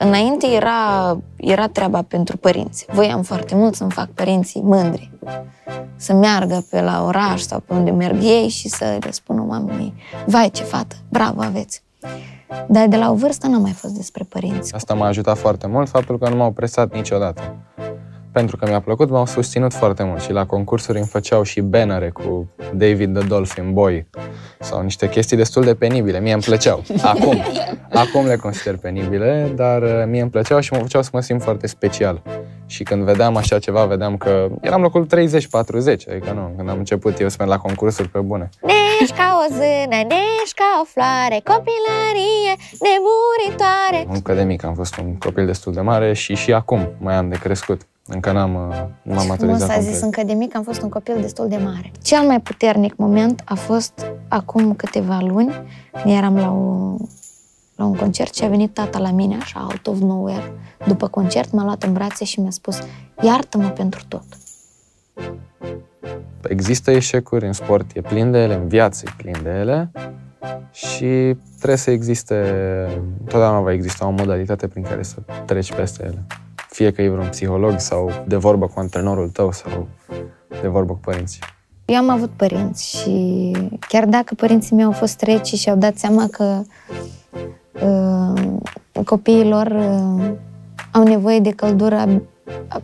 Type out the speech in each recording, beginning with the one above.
Mm. Înainte era, era treaba pentru părinți. Voiam foarte mult să-mi fac părinții mândri, să meargă pe la oraș sau pe unde merg ei și să le spună mamei, vai ce fată, bravo aveți. Dar de la o vârstă n-a mai fost despre părinți. Asta m-a ajutat foarte mult, faptul că nu m-au presat niciodată pentru că mi-a plăcut, m-au susținut foarte mult și la concursuri îmi făceau și bannere cu David the Dolphin Boy sau niște chestii destul de penibile. Mie îmi plăceau. Acum, acum le consider penibile, dar uh, mie îmi plăceau și mă făceau să mă simt foarte special. Și când vedeam așa ceva, vedeam că eram locul 30-40, adică nu, când am început eu să merg la concursuri pe bune. Nești ca o zână, nești ca o floare, copilărie nemuritoare. Încă de mic am fost un copil destul de mare și și acum mai am de crescut. Încă n-am, uh, n-am s a zis, încă de mic am fost un copil destul de mare. Cel mai puternic moment a fost acum câteva luni, când eram la, un la un concert și a venit tata la mine, așa, out of nowhere. După concert m-a luat în brațe și mi-a spus, iartă-mă pentru tot. Există eșecuri în sport, e plin de ele, în viață e plin de ele și trebuie să existe, totdeauna va exista o modalitate prin care să treci peste ele fie că e vreun psiholog sau de vorbă cu antrenorul tău sau de vorbă cu părinții? Eu am avut părinți și chiar dacă părinții mei au fost reci și au dat seama că uh, copiii lor uh, au nevoie de căldură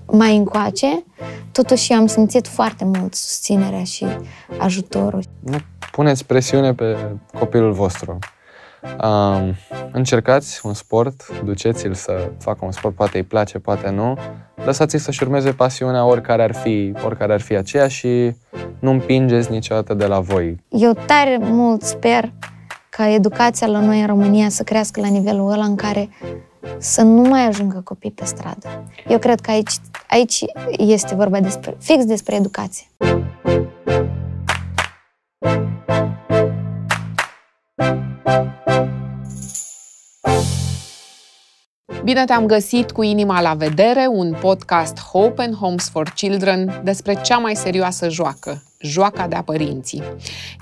mai încoace, totuși am simțit foarte mult susținerea și ajutorul. Nu puneți presiune pe copilul vostru. Um, încercați un sport, duceți-l să facă un sport, poate îi place, poate nu. Lăsați-i să-și urmeze pasiunea oricare ar fi, oricare ar fi aceea și nu împingeți niciodată de la voi. Eu tare mult sper ca educația la noi în România să crească la nivelul ăla în care să nu mai ajungă copii pe stradă. Eu cred că aici, aici este vorba despre, fix despre educație. thank you Bine te-am găsit cu Inima la vedere, un podcast Hope and Homes for Children despre cea mai serioasă joacă, Joaca de-a părinții.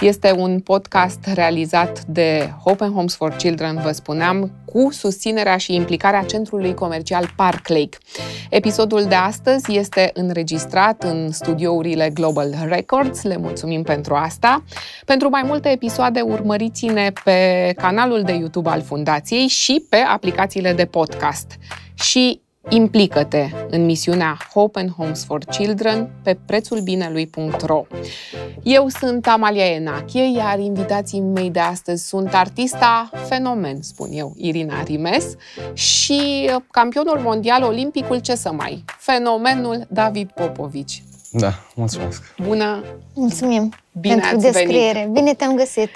Este un podcast realizat de Hope and Homes for Children, vă spuneam, cu susținerea și implicarea Centrului Comercial Park Lake. Episodul de astăzi este înregistrat în studiourile Global Records. Le mulțumim pentru asta. Pentru mai multe episoade, urmăriți-ne pe canalul de YouTube al Fundației și pe aplicațiile de podcast. Și Implică-te în misiunea Hope and Homes for Children pe prețulbinelui.ro Eu sunt Amalia Enache, iar invitații mei de astăzi sunt artista fenomen, spun eu, Irina Rimes, și campionul mondial olimpicul, ce să mai, fenomenul David Popovici. Da, mulțumesc! Bună! Mulțumim Bine pentru descriere! Venit. Bine te-am găsit!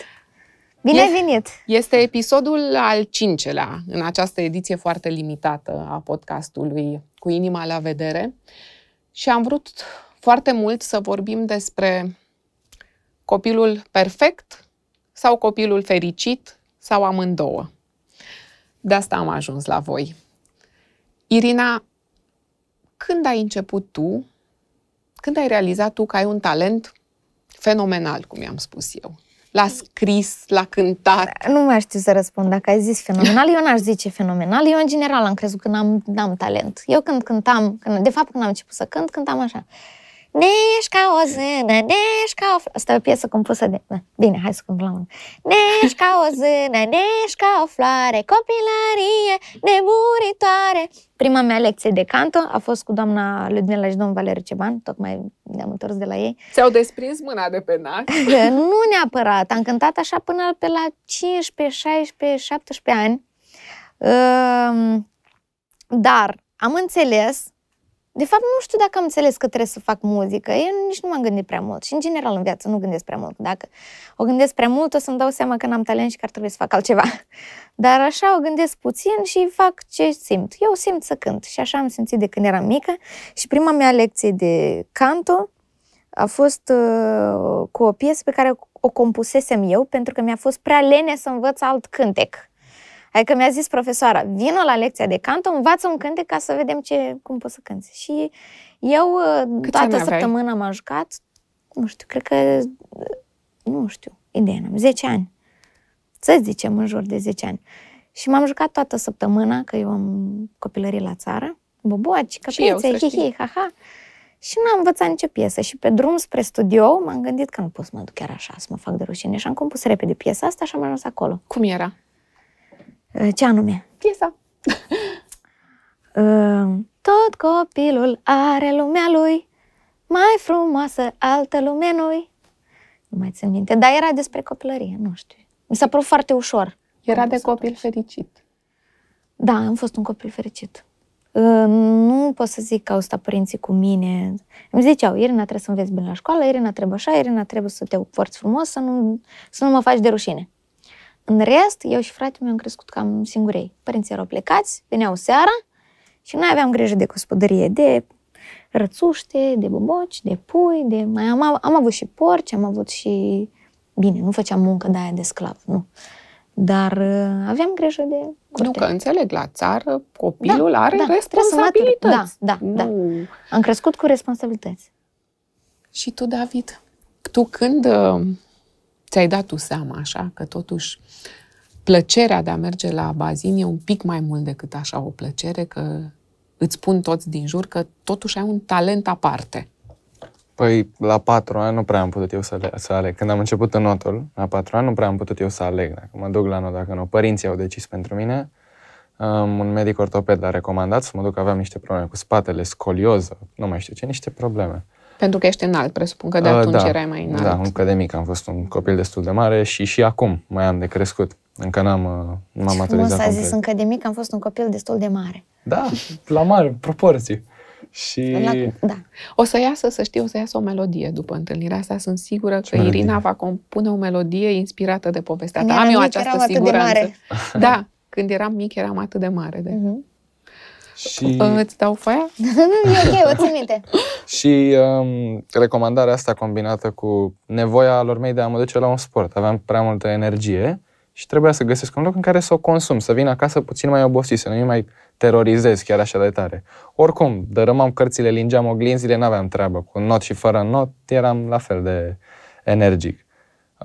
Bine venit! Este episodul al cincelea în această ediție foarte limitată a podcastului Cu inima la vedere și am vrut foarte mult să vorbim despre copilul perfect sau copilul fericit sau amândouă. De asta am ajuns la voi. Irina, când ai început tu, când ai realizat tu că ai un talent fenomenal, cum i-am spus eu? la scris, la cântat? Nu mai știu să răspund. Dacă ai zis fenomenal, eu n-aș zice fenomenal. Eu, în general, am crezut că n-am, n-am talent. Eu când cântam, când, de fapt, când am început să cânt, cântam așa. Uh, Nești ca o zână, nești ca o... Flă... Asta e o piesă compusă de... Na, bine, hai să cântăm la unul. Nești ca o zână, nești ca o floare, copilărie nemuritoare. Prima mea lecție de canto a fost cu doamna Ludmila și domnul Valeriu Ceban, tocmai ne-am întors de la ei. Ți-au desprins mâna de pe nac? nu neapărat, am cântat așa până pe la 15, 16, 17 ani. Ehm, dar am înțeles de fapt, nu știu dacă am înțeles că trebuie să fac muzică. Eu nici nu m-am gândit prea mult. Și, în general, în viață nu gândesc prea mult. Dacă o gândesc prea mult, o să-mi dau seama că n-am talent și că ar trebui să fac altceva. Dar așa o gândesc puțin și fac ce simt. Eu simt să cânt și așa am simțit de când eram mică. Și prima mea lecție de canto a fost uh, cu o piesă pe care o compusesem eu pentru că mi-a fost prea lene să învăț alt cântec. Adică mi-a zis profesoara, vină la lecția de canto, învață un cântec ca să vedem ce, cum poți să cânti. Și eu uh, Câți toată săptămâna m-am jucat, nu știu, cred că, nu știu, idee n-am, 10 ani. Să zicem, în jur de 10 ani. Și m-am jucat toată săptămâna, că eu am copilărie la țară, boboaci, hi, ha, ha. Și n-am învățat nicio piesă. Și pe drum spre studio m-am gândit că nu pot să mă duc chiar așa, să mă fac de rușine. Și am compus repede piesa asta și am ajuns acolo. Cum era? Uh, ce anume? Piesa. Uh, tot copilul are lumea lui, mai frumoasă altă lume noi. Nu mai țin minte, dar era despre copilărie, nu știu. Mi s-a părut foarte ușor. Era de copil fericit. Da, am fost un copil fericit. Uh, nu pot să zic că au stat părinții cu mine. Îmi ziceau, Irina, trebuie să înveți bine la școală, Irina, trebuie așa, Irina, trebuie să te porți frumos, să nu, să nu mă faci de rușine. În rest, eu și fratele meu am crescut cam singurei. Părinții erau plecați, veneau seara și noi aveam grijă de gospodărie, de rățuște, de boboci, de pui, de... Mai am, am avut și porci, am avut și... Bine, nu făceam muncă de aia de sclav, nu. Dar uh, aveam grijă de curte. Nu, că înțeleg, la țară copilul da, are da, responsabilități. Da, da, nu. da. Am crescut cu responsabilități. Și tu, David, tu când... Uh ți-ai dat tu seama așa că totuși plăcerea de a merge la bazin e un pic mai mult decât așa o plăcere, că îți spun toți din jur că totuși ai un talent aparte. Păi, la patru ani nu prea am putut eu să, le, să aleg. Când am început în notul, la patru ani nu prea am putut eu să aleg. Dacă mă duc la not, dacă nu, părinții au decis pentru mine. Um, un medic ortoped a recomandat să mă duc, aveam niște probleme cu spatele, scolioză, nu mai știu ce, niște probleme. Uh, pentru că ești înalt, presupun că de atunci da, erai mai înalt. Da, încă de mic am fost un copil destul de mare și și acum mai am de crescut. Încă n-am, uh, m-am maturizat Frumos a zis, încă de mic am fost un copil destul de mare. Da, la mare, proporții. Și... da. O să iasă, să știu, o să iasă o melodie după întâlnirea asta. Sunt sigură Ce că melodie? Irina va compune o melodie inspirată de povestea ta. Am eu această siguranță. Da, când eram mic eram atât de mare. De... Deci. Uh-huh. Mhm. Și... Ă, îți dau foaia? e ok, o țin minte. și um, recomandarea asta combinată cu nevoia lor mei de a mă duce la un sport. Aveam prea multă energie și trebuia să găsesc un loc în care să o consum, să vin acasă puțin mai obosit, să nu mai terorizez chiar așa de tare. Oricum, dărâmam cărțile, lingeam oglinzile, n-aveam treabă. Cu not și fără not eram la fel de energic.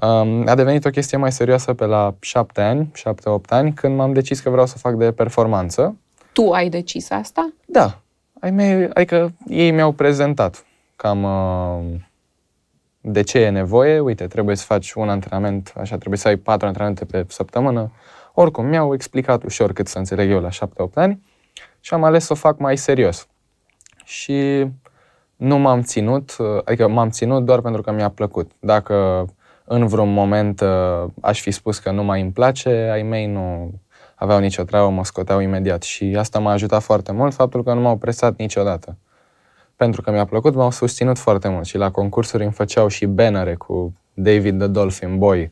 Um, a devenit o chestie mai serioasă pe la șapte ani, șapte-opt ani, când m-am decis că vreau să fac de performanță tu ai decis asta? Da. Ai mei, adică ei mi-au prezentat cam uh, de ce e nevoie. Uite, trebuie să faci un antrenament, așa, trebuie să ai patru antrenamente pe săptămână. Oricum, mi-au explicat ușor cât să înțeleg eu la șapte-opt ani și am ales să o fac mai serios. Și nu m-am ținut, uh, adică m-am ținut doar pentru că mi-a plăcut. Dacă în vreun moment uh, aș fi spus că nu mai îmi place, ai mei nu, aveau nicio treabă, mă scoteau imediat și asta m-a ajutat foarte mult, faptul că nu m-au presat niciodată. Pentru că mi-a plăcut, m-au susținut foarte mult și la concursuri îmi făceau și bannere cu David the Dolphin Boy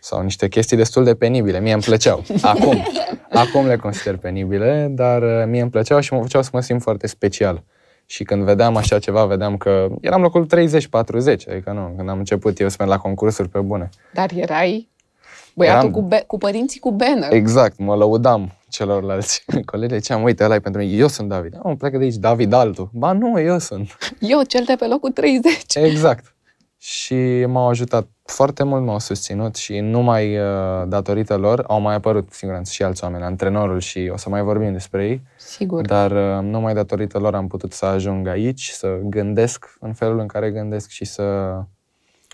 sau niște chestii destul de penibile. Mie îmi plăceau. Acum. Acum le consider penibile, dar uh, mie îmi plăceau și mă făceau să mă simt foarte special. Și când vedeam așa ceva, vedeam că eram locul 30-40, adică nu, când am început eu să merg la concursuri pe bune. Dar erai Băiatul eram... cu, be- cu părinții cu banner. Exact, mă lăudam celorlalți colegi. ce am uite, ăla pentru mine, eu sunt David. Am plecat de aici, David altul. Ba nu, eu sunt. Eu, cel de pe locul 30. Exact. Și m-au ajutat foarte mult, m-au susținut și numai uh, datorită lor au mai apărut, siguranță, și alți oameni, antrenorul și o să mai vorbim despre ei. Sigur. Dar uh, numai datorită lor am putut să ajung aici, să gândesc în felul în care gândesc și să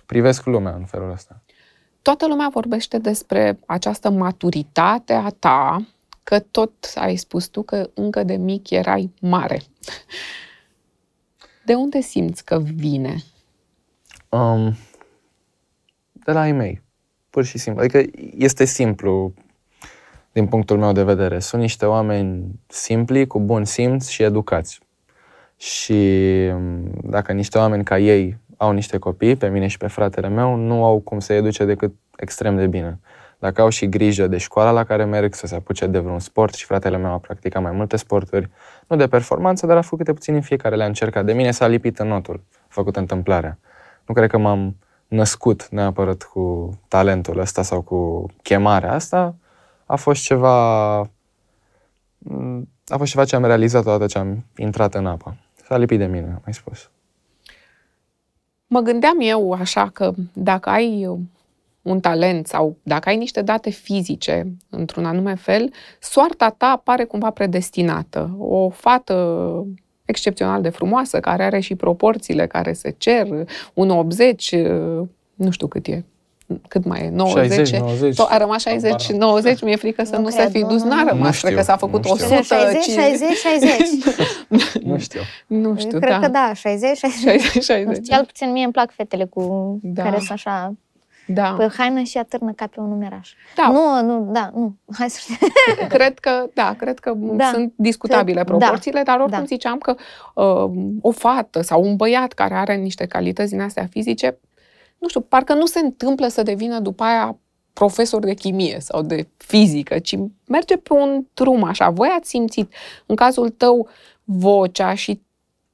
privesc lumea în felul ăsta. Toată lumea vorbește despre această maturitate a ta, că tot ai spus tu că încă de mic erai mare. De unde simți că vine? Um, de la ei mei, pur și simplu. Adică este simplu din punctul meu de vedere. Sunt niște oameni simpli, cu bun simț și educați. Și um, dacă niște oameni ca ei au niște copii, pe mine și pe fratele meu, nu au cum să educe decât extrem de bine. Dacă au și grijă de școala la care merg, să se apuce de vreun sport și fratele meu a practicat mai multe sporturi, nu de performanță, dar a făcut câte puțin în fiecare le-a încercat. De mine s-a lipit în notul, făcut întâmplarea. Nu cred că m-am născut neapărat cu talentul ăsta sau cu chemarea asta. A fost ceva a fost ceva ce am realizat odată ce am intrat în apă. S-a lipit de mine, am mai spus. Mă gândeam eu așa că dacă ai uh, un talent sau dacă ai niște date fizice într-un anume fel, soarta ta pare cumva predestinată. O fată excepțional de frumoasă, care are și proporțiile care se cer, 1,80, uh, nu știu cât e, cât mai e, 90, 60, 90 to- a rămas 60 și 90, mi-e frică să nu, nu se fi dus, n-a rămas, știu, cred că s-a făcut 100. 60, 60, 60. nu știu. Nu știu, Cred da. că da, 60, 60. 60, 60. Cel puțin mie îmi plac fetele cu da. care sunt așa da. pe păi haină și atârnă ca pe un numeraș. Da. Nu, nu, da, nu. Hai să știu. Cred că, da, cred că da. sunt discutabile cred, da. proporțiile, da. dar oricum da. ziceam că uh, o fată sau un băiat care are niște calități din astea fizice nu știu, parcă nu se întâmplă să devină după aia profesor de chimie sau de fizică, ci merge pe un drum așa. Voi ați simțit, în cazul tău, vocea și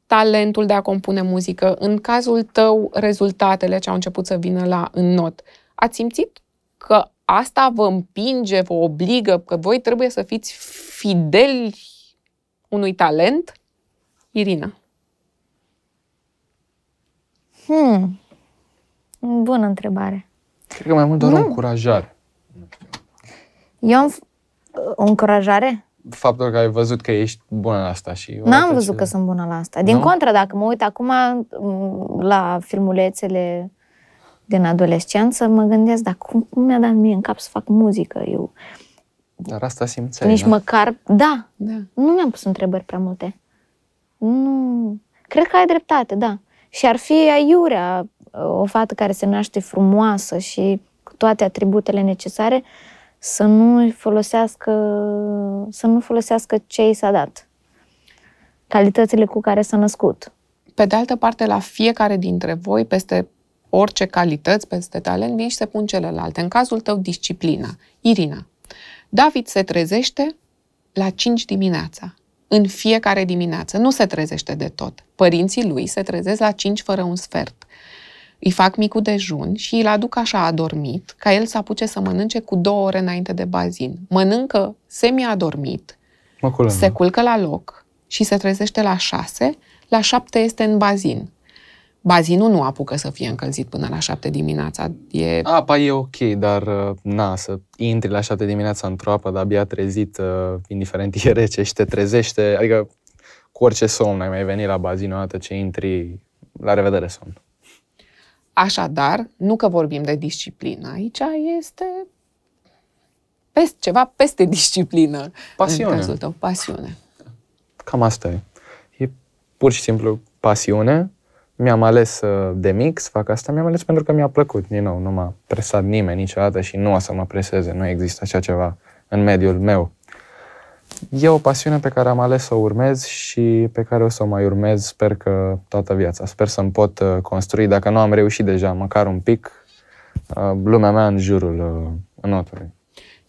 talentul de a compune muzică, în cazul tău, rezultatele ce au început să vină la în not. Ați simțit că asta vă împinge, vă obligă, că voi trebuie să fiți fideli unui talent? Irina. Hmm. Bună întrebare. Cred că mai mult doar nu. o încurajare. Eu am... O încurajare? Faptul că ai văzut că ești bună la asta și... N-am văzut că sunt bună la asta. Din nu? contră, dacă mă uit acum mm, la filmulețele din adolescență, mă gândesc, dar cum, cum mi-a dat mie în cap să fac muzică? Eu... Dar asta simțeai, Nici da? măcar... Da, da. Nu mi-am pus întrebări prea multe. Nu... Cred că ai dreptate, da. Și ar fi aiurea o fată care se naște frumoasă și cu toate atributele necesare, să nu folosească, să nu folosească ce i s-a dat, calitățile cu care s-a născut. Pe de altă parte, la fiecare dintre voi, peste orice calități, peste talent, vin și se pun celelalte. În cazul tău, disciplina. Irina, David se trezește la 5 dimineața în fiecare dimineață. Nu se trezește de tot. Părinții lui se trezesc la 5 fără un sfert. Îi fac micul dejun și îl aduc așa adormit, ca el să apuce să mănânce cu două ore înainte de bazin. Mănâncă semi-adormit, Maculana. se culcă la loc și se trezește la șase, la șapte este în bazin. Bazinul nu apucă să fie încălzit până la șapte dimineața. E... Apa e ok, dar uh, na, să intri la șapte dimineața într-o apă, dar abia trezit, uh, indiferent e rece și te trezește, adică cu orice somn ai mai venit la bazin o dată ce intri, la revedere somn. Așadar, nu că vorbim de disciplină, aici este peste, ceva peste disciplină. Pasiune. În cazul tău, pasiune. Cam asta e. E pur și simplu pasiune. Mi-am ales uh, de mix să fac asta, mi-am ales pentru că mi-a plăcut. Din nou, nu m-a presat nimeni niciodată și nu o să mă preseze. Nu există așa ceva în mediul meu e o pasiune pe care am ales să o urmez și pe care o să o mai urmez, sper că toată viața. Sper să-mi pot uh, construi, dacă nu am reușit deja, măcar un pic, uh, lumea mea în jurul uh, notului.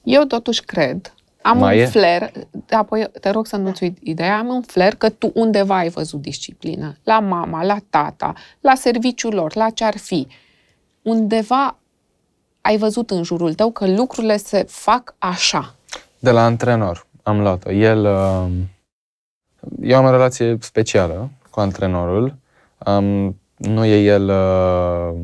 Eu totuși cred, am mai un e? flair, apoi te rog să nu-ți uit ideea, am un flair că tu undeva ai văzut disciplină. La mama, la tata, la serviciul lor, la ce-ar fi. Undeva ai văzut în jurul tău că lucrurile se fac așa. De la antrenor am luat-o. El, um, eu am o relație specială cu antrenorul. Um, nu e el, uh,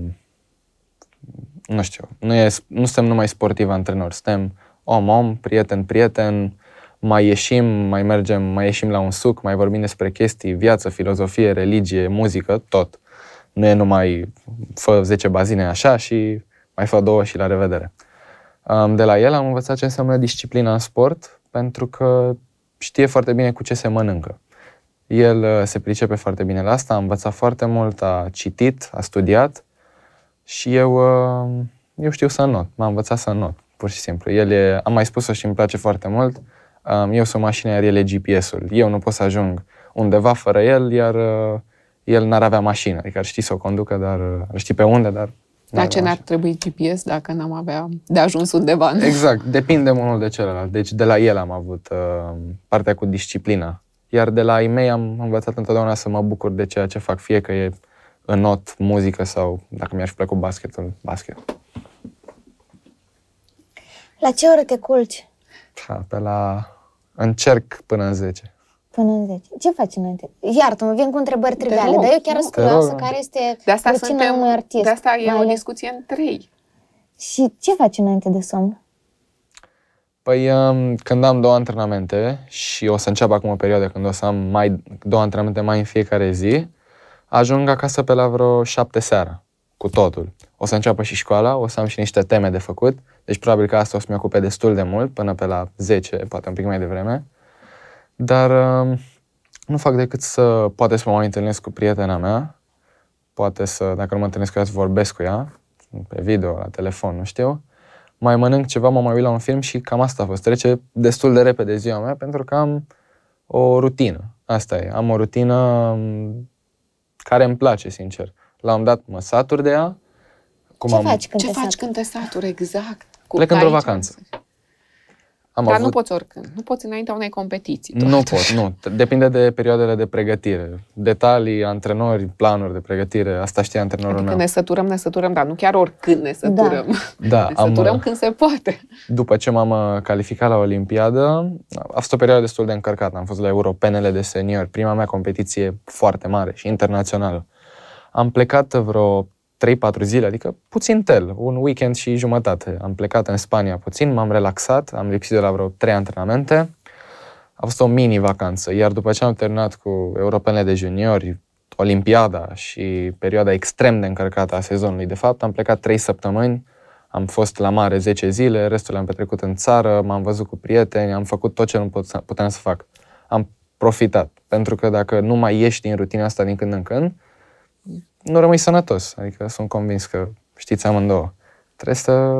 nu știu, nu, e, nu suntem numai sportiv antrenor. suntem om-om, prieten-prieten, mai ieșim, mai mergem, mai ieșim la un suc, mai vorbim despre chestii, viață, filozofie, religie, muzică, tot. Nu e numai fă 10 bazine așa și mai fă două și la revedere. Um, de la el am învățat ce înseamnă disciplina în sport, pentru că știe foarte bine cu ce se mănâncă. El uh, se pricepe foarte bine la asta, a învățat foarte mult, a citit, a studiat și eu, uh, eu știu să not, m-am învățat să not, pur și simplu. El e, am mai spus-o și îmi place foarte mult, um, eu sunt mașina, iar el e GPS-ul. Eu nu pot să ajung undeva fără el, iar uh, el n-ar avea mașină, adică ar ști să o conducă, dar ar ști pe unde, dar da, ce n ne-ar trebui GPS dacă n-am avea de ajuns undeva? Nu? Exact, depinde unul de celălalt. Deci de la el am avut uh, partea cu disciplina. Iar de la IMEI am învățat întotdeauna să mă bucur de ceea ce fac, fie că e în not, muzică sau, dacă mi-aș plăcut basketul, basket. La ce oră te culci? Ha, da, pe la... Încerc până în 10. Până în 10. Ce faci înainte? Iartă-mă, vin cu întrebări triviale, dar eu chiar sunt curioasă care este de asta suntem, unui artist. De asta e o discuție în trei. Și ce faci înainte de somn? Păi um, când am două antrenamente și o să înceapă acum o perioadă când o să am mai, două antrenamente mai în fiecare zi, ajung acasă pe la vreo șapte seara, cu totul. O să înceapă și școala, o să am și niște teme de făcut, deci probabil că asta o să-mi ocupe destul de mult, până pe la 10, poate un pic mai devreme. Uh, dar uh, nu fac decât să, poate să mă mai întâlnesc cu prietena mea, poate să, dacă nu mă întâlnesc cu ea, să vorbesc cu ea, pe video, la telefon, nu știu. Mai mănânc ceva, mă mai uit la un film și cam asta a fost. Trece destul de repede ziua mea pentru că am o rutină. Asta e. Am o rutină um, care îmi place, sincer. La un dat mă satur de ea. Cum ce am... faci când Ce te faci când te saturi, exact? Plec într-o vacanță. Aici? Am Dar avut... nu poți oricând. Nu poți înaintea unei competiții. Tot. Nu pot, nu. Depinde de perioadele de pregătire. Detalii, antrenori, planuri de pregătire. Asta știe antrenorul adică meu. ne săturăm, ne săturăm, dar nu chiar oricând ne da. săturăm. Da. da ne am... săturăm uh, când se poate. După ce m-am uh, calificat la Olimpiadă, a fost o perioadă destul de încărcată. Am fost la Europenele de senior, prima mea competiție foarte mare și internațională. Am plecat vreo 3-4 zile, adică puțin tel, un weekend și jumătate. Am plecat în Spania puțin, m-am relaxat, am lipsit de la vreo 3 antrenamente. A fost o mini-vacanță, iar după ce am terminat cu europene de juniori, Olimpiada și perioada extrem de încărcată a sezonului, de fapt, am plecat 3 săptămâni, am fost la mare 10 zile, restul le-am petrecut în țară, m-am văzut cu prieteni, am făcut tot ce nu puteam să fac. Am profitat, pentru că dacă nu mai ieși din rutina asta din când în când, nu rămâi sănătos. Adică sunt convins că știți amândouă. Trebuie să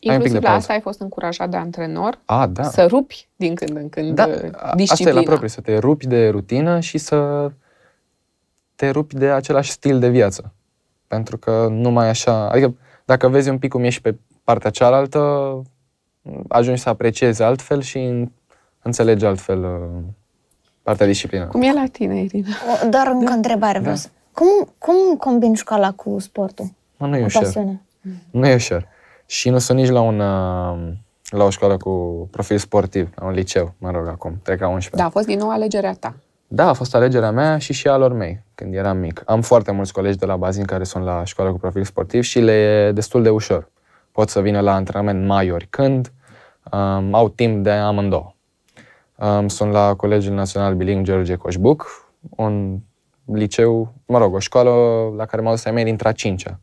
Inclusiv la asta ai fost încurajat de antrenor A, da. să rupi din când în când da, disciplina. Uh, asta e la propriu, să te rupi de rutină și să te rupi de același stil de viață. Pentru că mai așa... Adică dacă vezi un pic cum ești pe partea cealaltă, ajungi să apreciezi altfel și înțelegi altfel uh, partea disciplină. Cum e la tine, Irina? O, doar încă da? întrebare vreau da. să... Cum, cum combini școala cu sportul? Mă, nu e ușor. Pasiune? Nu e ușor. Și nu sunt nici la un, um, la o școală cu profil sportiv, la un liceu, mă rog, acum, trec la 11. Da, a fost din nou alegerea ta. Da, a fost alegerea mea și și a lor mei, când eram mic. Am foarte mulți colegi de la bazin care sunt la școală cu profil sportiv și le e destul de ușor. Pot să vină la antrenament mai oricând, um, au timp de amândouă. Um, sunt la Colegiul Național Biling George Coșbuc, un liceu, mă rog, o școală la care m-au dus ai mei dintre a cincea.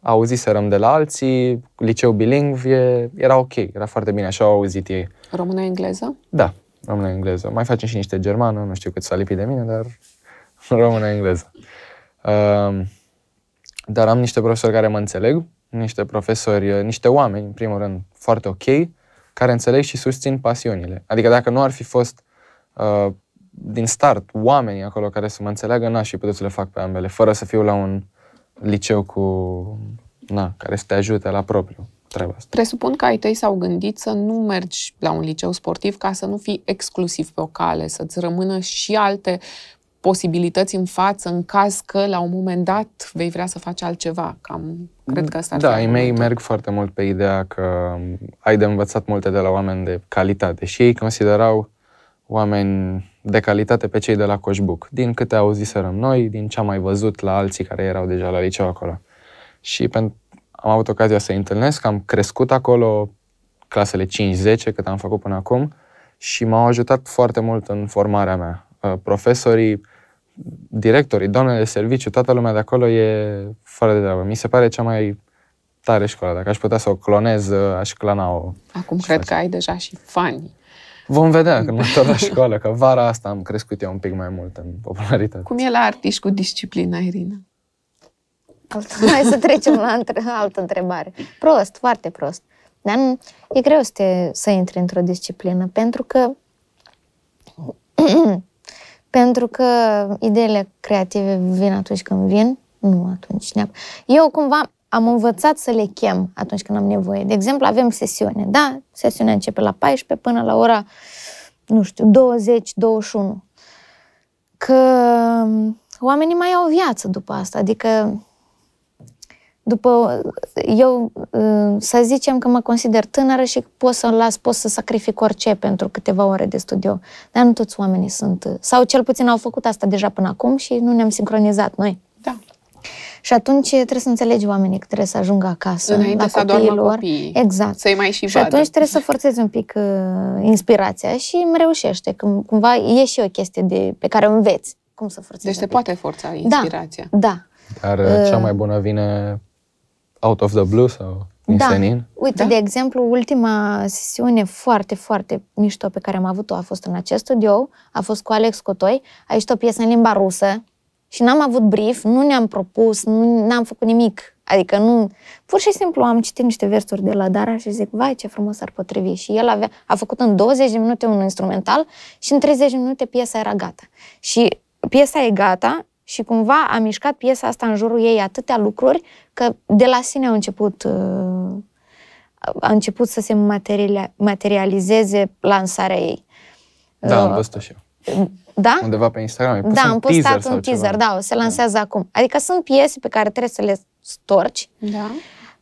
Auziserăm de la alții, liceu bilingv, e, era ok, era foarte bine, așa au auzit ei. Română-engleză? Da, română-engleză. Mai facem și niște germană, nu știu cât s-a lipit de mine, dar română-engleză. Uh, ehm, dar am niște profesori care mă înțeleg, niște profesori, niște oameni, în primul rând, foarte ok, care înțeleg și susțin pasiunile. Adică dacă nu ar fi fost uh, din start oamenii acolo care să mă înțeleagă, na, și puteți să le fac pe ambele, fără să fiu la un liceu cu, na, care să te ajute la propriu treaba asta. Presupun că ai tăi s-au gândit să nu mergi la un liceu sportiv ca să nu fii exclusiv pe o cale, să-ți rămână și alte posibilități în față în caz că la un moment dat vei vrea să faci altceva. Cam, cred că asta ar Da, ei mei merg foarte mult pe ideea că ai de învățat multe de la oameni de calitate și ei considerau oameni de calitate pe cei de la Coșbuc, din câte auziserăm noi, din ce am mai văzut la alții care erau deja la liceu acolo. Și pentru am avut ocazia să-i întâlnesc, am crescut acolo clasele 5-10 cât am făcut până acum și m-au ajutat foarte mult în formarea mea. Uh, profesorii, directorii, doamnele de serviciu, toată lumea de acolo e fără de treabă. Mi se pare cea mai tare școală. Dacă aș putea să o clonez, uh, aș clona-o. Acum cred face. că ai deja și fani. Vom vedea când mă întorc la școală, că vara asta am crescut eu un pic mai mult în popularitate. Cum e la artiști cu disciplina, Irina? Hai să trecem la altă întrebare. Prost, foarte prost. Dar nu, e greu să, te, să intri într-o disciplină, pentru că pentru că ideile creative vin atunci când vin, nu atunci Eu cumva am învățat să le chem atunci când am nevoie. De exemplu, avem sesiune, da? Sesiunea începe la 14 până la ora, nu știu, 20-21. Că oamenii mai au viață după asta, adică după, eu să zicem că mă consider tânără și pot să las, pot să sacrific orice pentru câteva ore de studiu, dar nu toți oamenii sunt, sau cel puțin au făcut asta deja până acum și nu ne-am sincronizat noi. Și atunci trebuie să înțelegi oamenii că trebuie să ajungă acasă. Înainte la să lor, copiii. Exact. Să-i mai și, și atunci trebuie să forțezi un pic uh, inspirația și îmi reușește. Cum, cumva e și o chestie de, pe care o înveți. Cum să forțezi Deci se poate forța da, inspirația. Da, da. Dar uh, uh, cea mai bună vine out of the blue sau da. senin? Uite, da? de exemplu, ultima sesiune foarte, foarte mișto pe care am avut-o a fost în acest studio, a fost cu Alex Cotoi. A ieșit o piesă în limba rusă, și n-am avut brief, nu ne-am propus, nu n-am făcut nimic. Adică nu... Pur și simplu am citit niște versuri de la Dara și zic, vai, ce frumos ar potrivi. Și el avea, a făcut în 20 de minute un instrumental și în 30 de minute piesa era gata. Și piesa e gata și cumva a mișcat piesa asta în jurul ei atâtea lucruri că de la sine au început uh, a început să se materializeze lansarea ei. Da, am uh, văzut așa. Da? Undeva pe Instagram. Ai da, pus da, un am postat teaser un teaser, ceva. da, o se lansează da. acum. Adică sunt piese pe care trebuie să le storci. Da.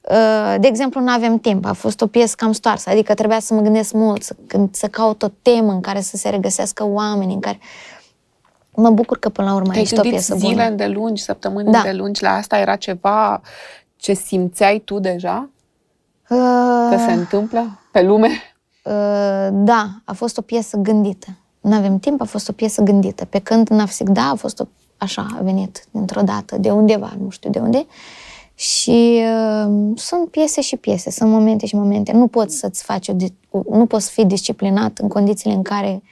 Uh, de exemplu, nu avem timp. A fost o piesă cam stoarsă, adică trebuia să mă gândesc mult, să, să caut o temă în care să se regăsească oamenii, în care... Mă bucur că până la urmă ești o piesă zile bună. lungi, săptămâni da. lungi, la asta? Era ceva ce simțeai tu deja? Uh... Că se întâmplă pe lume? Uh, da, a fost o piesă gândită. Nu avem timp, a fost o piesă gândită. Pe când n da, a fost o, așa, a venit dintr-o dată, de undeva, nu știu de unde. Și uh, sunt piese și piese, sunt momente și momente. Nu poți să-ți faci, o, nu poți să fii disciplinat în condițiile în care...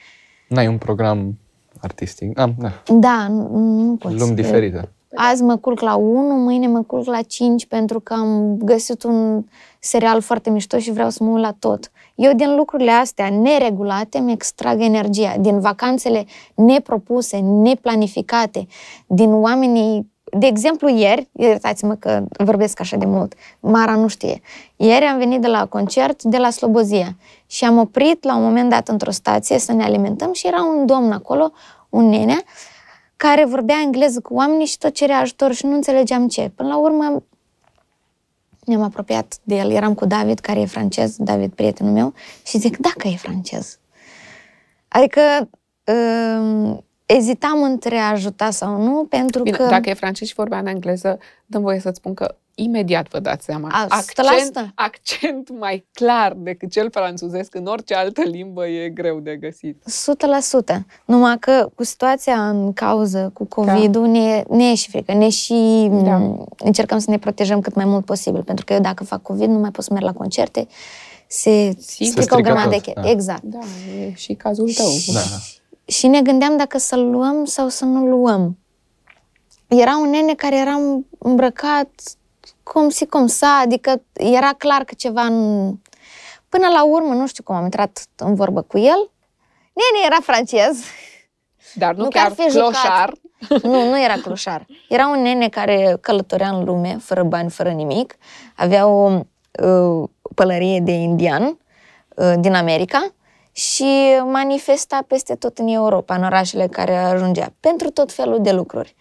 N-ai un program artistic. Ah, da. Da, nu, nu poți. Lumi diferite. Păi da. Azi mă culc la 1, mâine mă culc la 5 pentru că am găsit un serial foarte mișto și vreau să mă uit la tot. Eu din lucrurile astea neregulate îmi extrag energia, din vacanțele nepropuse, neplanificate, din oamenii de exemplu, ieri, iertați-mă că vorbesc așa de mult, Mara nu știe, ieri am venit de la concert de la Slobozia și am oprit la un moment dat într-o stație să ne alimentăm și era un domn acolo, un nenea, uh, care vorbea engleză cu oamenii și tot cerea ajutor și nu înțelegeam ce. Până la urmă ne-am apropiat de el, eram cu David, care e francez, David, prietenul meu, și zic, da, că e francez. Adică um, ezitam între a ajuta sau nu, pentru Bine, că... dacă e francez și vorbea în engleză, dăm voie să-ți spun că imediat vă dați seama. accent, accent mai clar decât cel franțuzesc în orice altă limbă e greu de găsit. 100%. Numai că cu situația în cauză, cu da. COVID-ul, da. ne, ne e și frică. Ne și da. încercăm să ne protejăm cât mai mult posibil. Pentru că eu dacă fac COVID nu mai pot să merg la concerte. Se, se strică o grămadă de da. chestii. Da. Exact. Da, e și cazul tău. Și, da. și ne gândeam dacă să luăm sau să nu luăm. Era un nene care era îmbrăcat cum si cum sa, adică era clar că ceva în... Până la urmă, nu știu cum am intrat în vorbă cu el. Nene era francez. Dar nu, nu chiar fi cloșar. Jucat. Nu, nu era cloșar. Era un nene care călătorea în lume, fără bani, fără nimic. Avea o uh, pălărie de indian uh, din America și manifesta peste tot în Europa, în orașele care ajungea, pentru tot felul de lucruri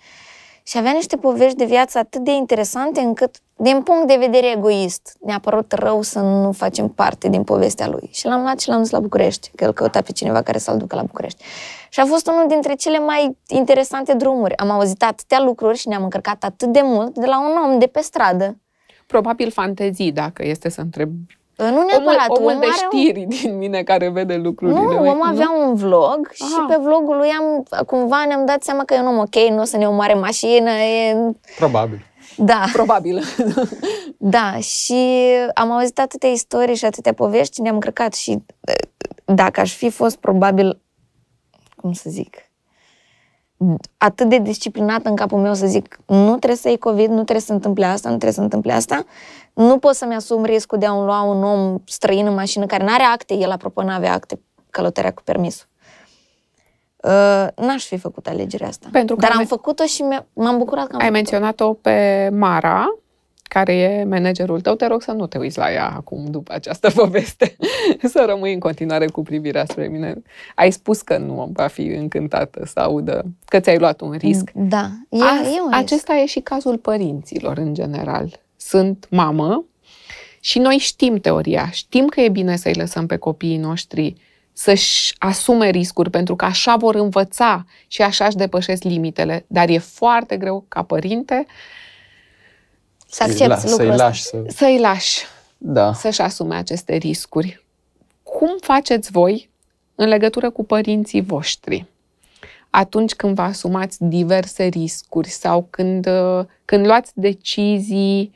și avea niște povești de viață atât de interesante încât, din punct de vedere egoist, ne-a părut rău să nu facem parte din povestea lui. Și l-am luat și l-am dus la București, că el căuta pe cineva care să-l ducă la București. Și a fost unul dintre cele mai interesante drumuri. Am auzit atâtea lucruri și ne-am încărcat atât de mult de la un om de pe stradă. Probabil fantezii, dacă este să întreb nu neapărat. Omul, omul de știri un... din mine care vede lucrurile. Nu, omul nu? avea un vlog Aha. și pe vlogul lui am, cumva ne-am dat seama că e un om ok, nu o să ne o mare mașină. E... Probabil. Da. Probabil. da, și am auzit atâtea istorii și atâtea povești, ne-am crăcat și dacă aș fi fost probabil, cum să zic, atât de disciplinat în capul meu să zic nu trebuie să iei COVID, nu trebuie să întâmple asta, nu trebuie să întâmple asta, nu pot să-mi asum riscul de a-mi lua un om străin în mașină care nu are acte, el apropo nu avea acte, călătoria cu permisul. Uh, n-aș fi făcut alegerea asta. Pentru că Dar am me- făcut-o și m-am bucurat că am Ai făcut-o. menționat-o pe Mara, care e managerul tău. Te rog să nu te uiți la ea acum după această poveste, să rămâi în continuare cu privirea spre mine. Ai spus că nu va fi încântată să audă că ți-ai luat un risc. Da, e, A, e un risc. Acesta e și cazul părinților în general sunt mamă și noi știm teoria, știm că e bine să-i lăsăm pe copiii noștri să-și asume riscuri, pentru că așa vor învăța și așa își depășesc limitele. Dar e foarte greu ca părinte să accepti lucrul să-i lași, să... să-i lași da. să-și asume aceste riscuri. Cum faceți voi în legătură cu părinții voștri? Atunci când vă asumați diverse riscuri sau când, uh, când luați decizii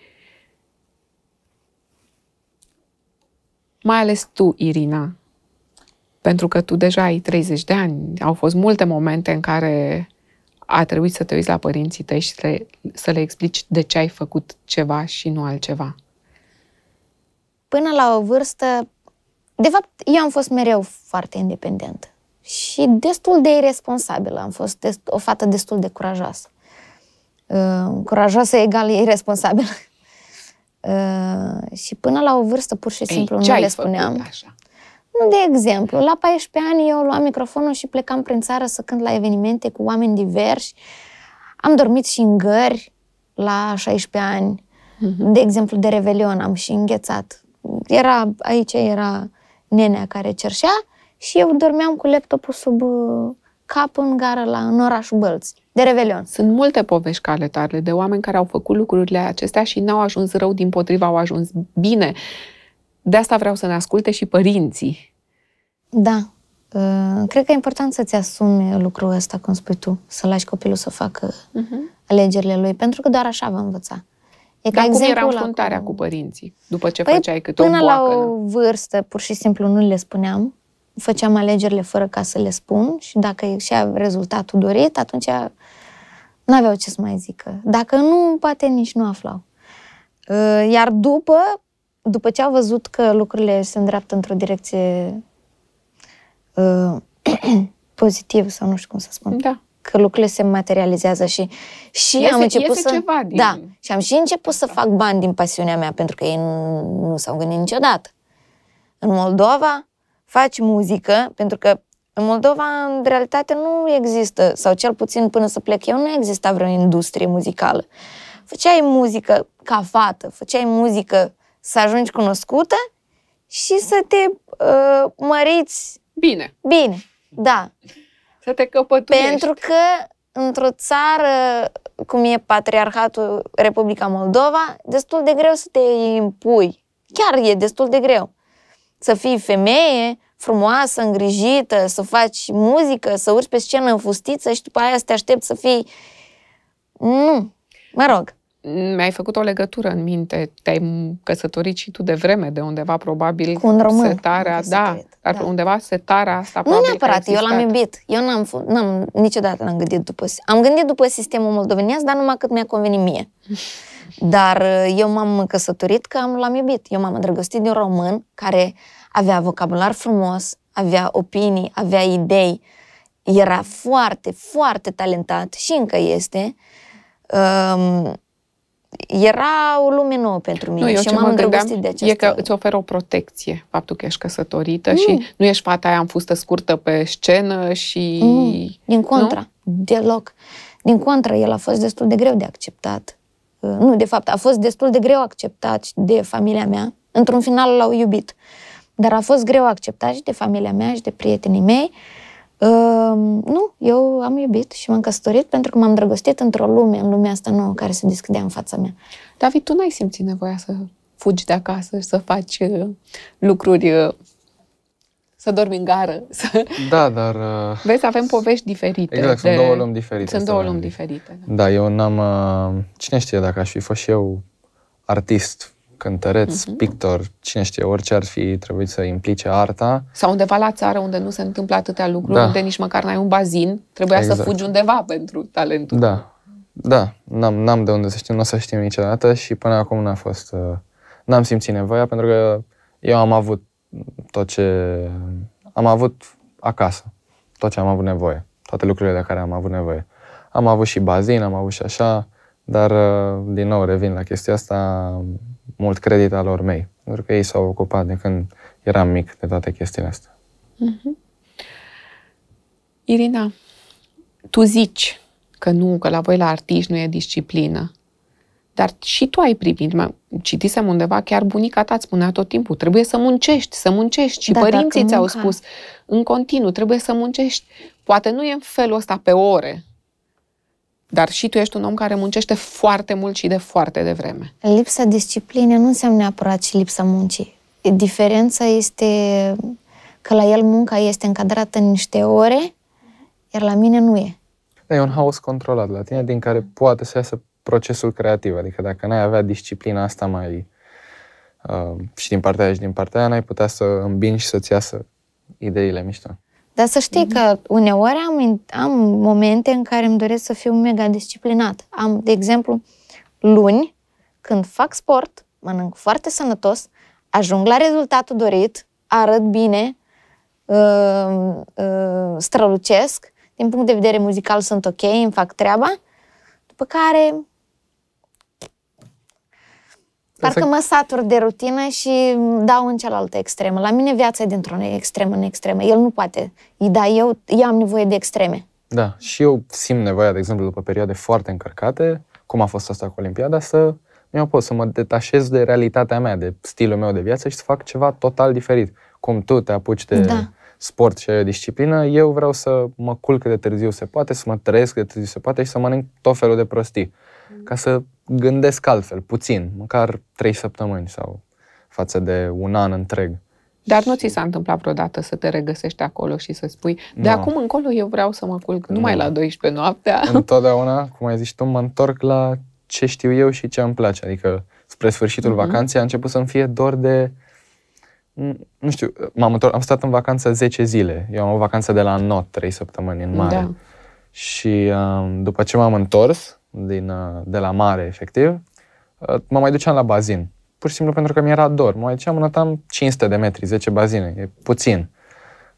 mai ales tu, Irina, pentru că tu deja ai 30 de ani, au fost multe momente în care a trebuit să te uiți la părinții tăi și să le, să le explici de ce ai făcut ceva și nu altceva. Până la o vârstă, de fapt, eu am fost mereu foarte independent și destul de irresponsabilă. Am fost o fată destul de curajoasă. Uh, curajoasă egal irresponsabilă. Uh, și până la o vârstă, pur și simplu, Ei, nu le spuneam. așa? De exemplu, la 14 ani eu luam microfonul și plecam prin țară să cânt la evenimente cu oameni diversi. Am dormit și în gări la 16 ani. Uh-huh. De exemplu, de Revelion am și înghețat. Era, aici era nenea care cerșea și eu dormeam cu laptopul sub uh, cap în gara la, în orașul Bălți de Revelion. Sunt multe povești ca ale tale de oameni care au făcut lucrurile acestea și n-au ajuns rău, din potriva au ajuns bine. De asta vreau să ne asculte și părinții. Da. Uh, cred că e important să-ți asumi lucrul ăsta, cum spui tu, să lași copilul să facă uh-huh. alegerile lui, pentru că doar așa va învăța. E ca Dar cum era înfruntarea acum... cu părinții? După ce păi făceai câte până o boacă? la o vârstă, pur și simplu, nu le spuneam. Făceam alegerile fără ca să le spun și dacă și și-a rezultatul dorit, atunci nu aveau ce să mai zică. Dacă nu, poate nici nu aflau. Uh, iar după, după ce au văzut că lucrurile se îndreaptă într-o direcție uh, pozitivă, sau nu știu cum să spun. Da. Că lucrurile se materializează și, și iese, am început să... Ceva din... Da, și am și început să fac bani din pasiunea mea, pentru că ei nu, nu s-au gândit niciodată. În Moldova faci muzică, pentru că în Moldova, în realitate, nu există, sau cel puțin până să plec eu, nu exista vreo industrie muzicală. Făceai muzică ca fată, făceai muzică să ajungi cunoscută și să te uh, măriți. Bine. Bine, da. Să te căpătuiești. Pentru că într-o țară cum e Patriarhatul Republica Moldova, destul de greu să te impui. Chiar e destul de greu. Să fii femeie, frumoasă, îngrijită, să faci muzică, să urci pe scenă în fustiță și după aia să te aștepți să fii... Nu, mă rog. Mi-ai făcut o legătură în minte, te-ai căsătorit și tu de vreme de undeva, probabil, cu un român, setarea, da, dar da. undeva setarea asta Nu neapărat, eu l-am iubit. Eu n-am, n-am niciodată n-am gândit după... Am gândit după sistemul moldovenesc, dar numai cât mi-a convenit mie. Dar uh, eu m-am căsătorit că am, l-am iubit. Eu m-am îndrăgostit de un român care uh, avea vocabular frumos, avea opinii, avea idei, era foarte, foarte talentat și încă este. Um, era o lume nouă pentru mine nu, eu și m-am îndrăgostit de această... E că îți oferă o protecție, faptul că ești căsătorită mm. și nu ești fata aia în fustă scurtă pe scenă și... Mm. Din contra, nu? deloc. Din contra, el a fost destul de greu de acceptat. Ă, nu, de fapt, a fost destul de greu acceptat de familia mea. Într-un final l-au iubit. Uh, dar a fost greu acceptat și de familia mea și de prietenii mei. Uh, nu, eu am iubit și m-am căsătorit pentru că m-am drăgostit într-o lume, în lumea asta nouă care se deschidea în fața mea. David, tu n-ai simțit nevoia să fugi de acasă și să faci uh, lucruri uh, să dormi în gară. Să... Da, dar... Uh... Vezi, avem povești diferite. Exact, de... sunt două lumi diferite. Sunt două lumi diferite. Da. da, eu n-am... Uh... Cine știe dacă aș fi fost și eu artist cântăreț, uh-huh. pictor, cine știe, orice ar fi trebuit să implice arta. Sau undeva la țară unde nu se întâmplă atâtea lucruri, da. unde nici măcar n-ai un bazin, trebuia exact. să fugi undeva pentru talentul. Da, da, n-am, n-am de unde să știm, nu o să știm niciodată și până acum n-a fost, uh, n-am simțit nevoia pentru că eu am avut tot ce, am avut acasă, tot ce am avut nevoie, toate lucrurile de care am avut nevoie. Am avut și bazin, am avut și așa, dar, uh, din nou, revin la chestia asta, mult credit al lor mei, pentru că ei s-au ocupat de când eram mic de toate chestiile astea. Mm-hmm. Irina, tu zici că nu, că la voi la artiști nu e disciplină. Dar și tu ai primit, mă, citisem undeva, chiar bunica ta îți spunea tot timpul, trebuie să muncești, să muncești. Și da, da părinții ți-au munca... spus, în continuu, trebuie să muncești. Poate nu e în felul ăsta pe ore, dar și tu ești un om care muncește foarte mult și de foarte devreme. Lipsa disciplinei nu înseamnă neapărat și lipsa muncii. Diferența este că la el munca este încadrată în niște ore, iar la mine nu e. Da, e un haos controlat la tine, din care poate să iasă procesul creativ. Adică dacă n-ai avea disciplina asta mai uh, și din partea aia și din partea aia, n-ai putea să îmbini și să-ți iasă ideile mișto. Dar să știi mm-hmm. că uneori am, am momente în care îmi doresc să fiu mega disciplinat. Am, de exemplu, luni, când fac sport, mănânc foarte sănătos, ajung la rezultatul dorit, arăt bine, uh, uh, strălucesc, din punct de vedere muzical sunt ok, îmi fac treaba, după care Parcă mă satur de rutină și dau în cealaltă extremă. La mine viața e dintr o extremă în extremă. El nu poate. Da, eu, eu am nevoie de extreme. Da, și eu simt nevoia, de exemplu, după perioade foarte încărcate, cum a fost asta cu Olimpiada, să eu pot să mă detașez de realitatea mea, de stilul meu de viață și să fac ceva total diferit. Cum tu te apuci de da. sport și o disciplină, eu vreau să mă culc de târziu se poate, să mă trăiesc de târziu se poate și să mănânc tot felul de prostii ca să gândesc altfel, puțin, măcar trei săptămâni sau față de un an întreg. Dar nu ți s-a întâmplat vreodată să te regăsești acolo și să spui, de no. acum încolo eu vreau să mă culc no. numai la 12 noaptea? Întotdeauna, cum ai zis tu, mă întorc la ce știu eu și ce îmi place. Adică, spre sfârșitul mm-hmm. vacanței a început să-mi fie dor de... Nu știu, m-am întors, am stat în vacanță 10 zile. Eu am o vacanță de la not, 3 săptămâni în mare. Da. Și um, după ce m-am întors, din, uh, de la mare, efectiv, uh, mă mai duceam la bazin. Pur și simplu pentru că mi-era dor. Mă mai duceam, notam 500 de metri, 10 bazine, e puțin.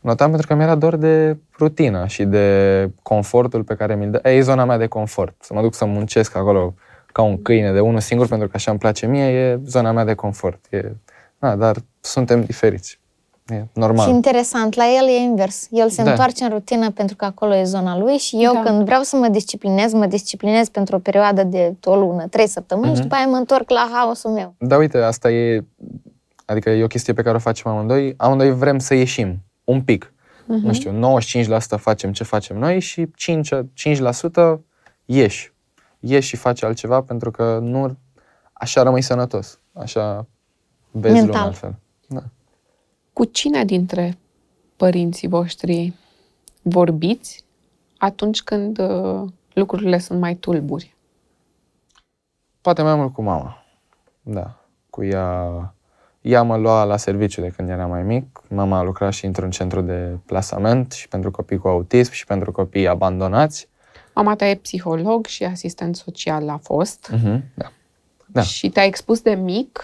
Notam pentru că mi-era dor de rutina și de confortul pe care mi-l dă. E zona mea de confort. Să mă duc să muncesc acolo ca un câine de unul singur, pentru că așa îmi place mie, e zona mea de confort. E... Da, dar suntem diferiți. E normal. Și interesant, la el e invers. El se da. întoarce în rutină pentru că acolo e zona lui și eu da. când vreau să mă disciplinez, mă disciplinez pentru o perioadă de o lună, trei săptămâni uh-huh. și mhm. după aia mă întorc la haosul meu. Da, uite, asta e, adică e o chestie pe care o facem amândoi. Amândoi vrem să ieșim un pic. Uh-huh. Nu știu, 95% facem ce facem noi și 5, 5% ieși. Ieși și faci altceva pentru că nu, așa rămâi sănătos. Așa vezi Mental. lumea altfel. Da. Cu cine dintre părinții voștri vorbiți atunci când uh, lucrurile sunt mai tulburi? Poate mai mult cu mama. Da. Cu ea ea mă lua la serviciu de când eram mai mic. Mama lucrat și într-un centru de plasament și pentru copii cu autism și pentru copii abandonați. Mama ta e psiholog și asistent social la fost. Uh-huh. da. da. Și te-a expus de mic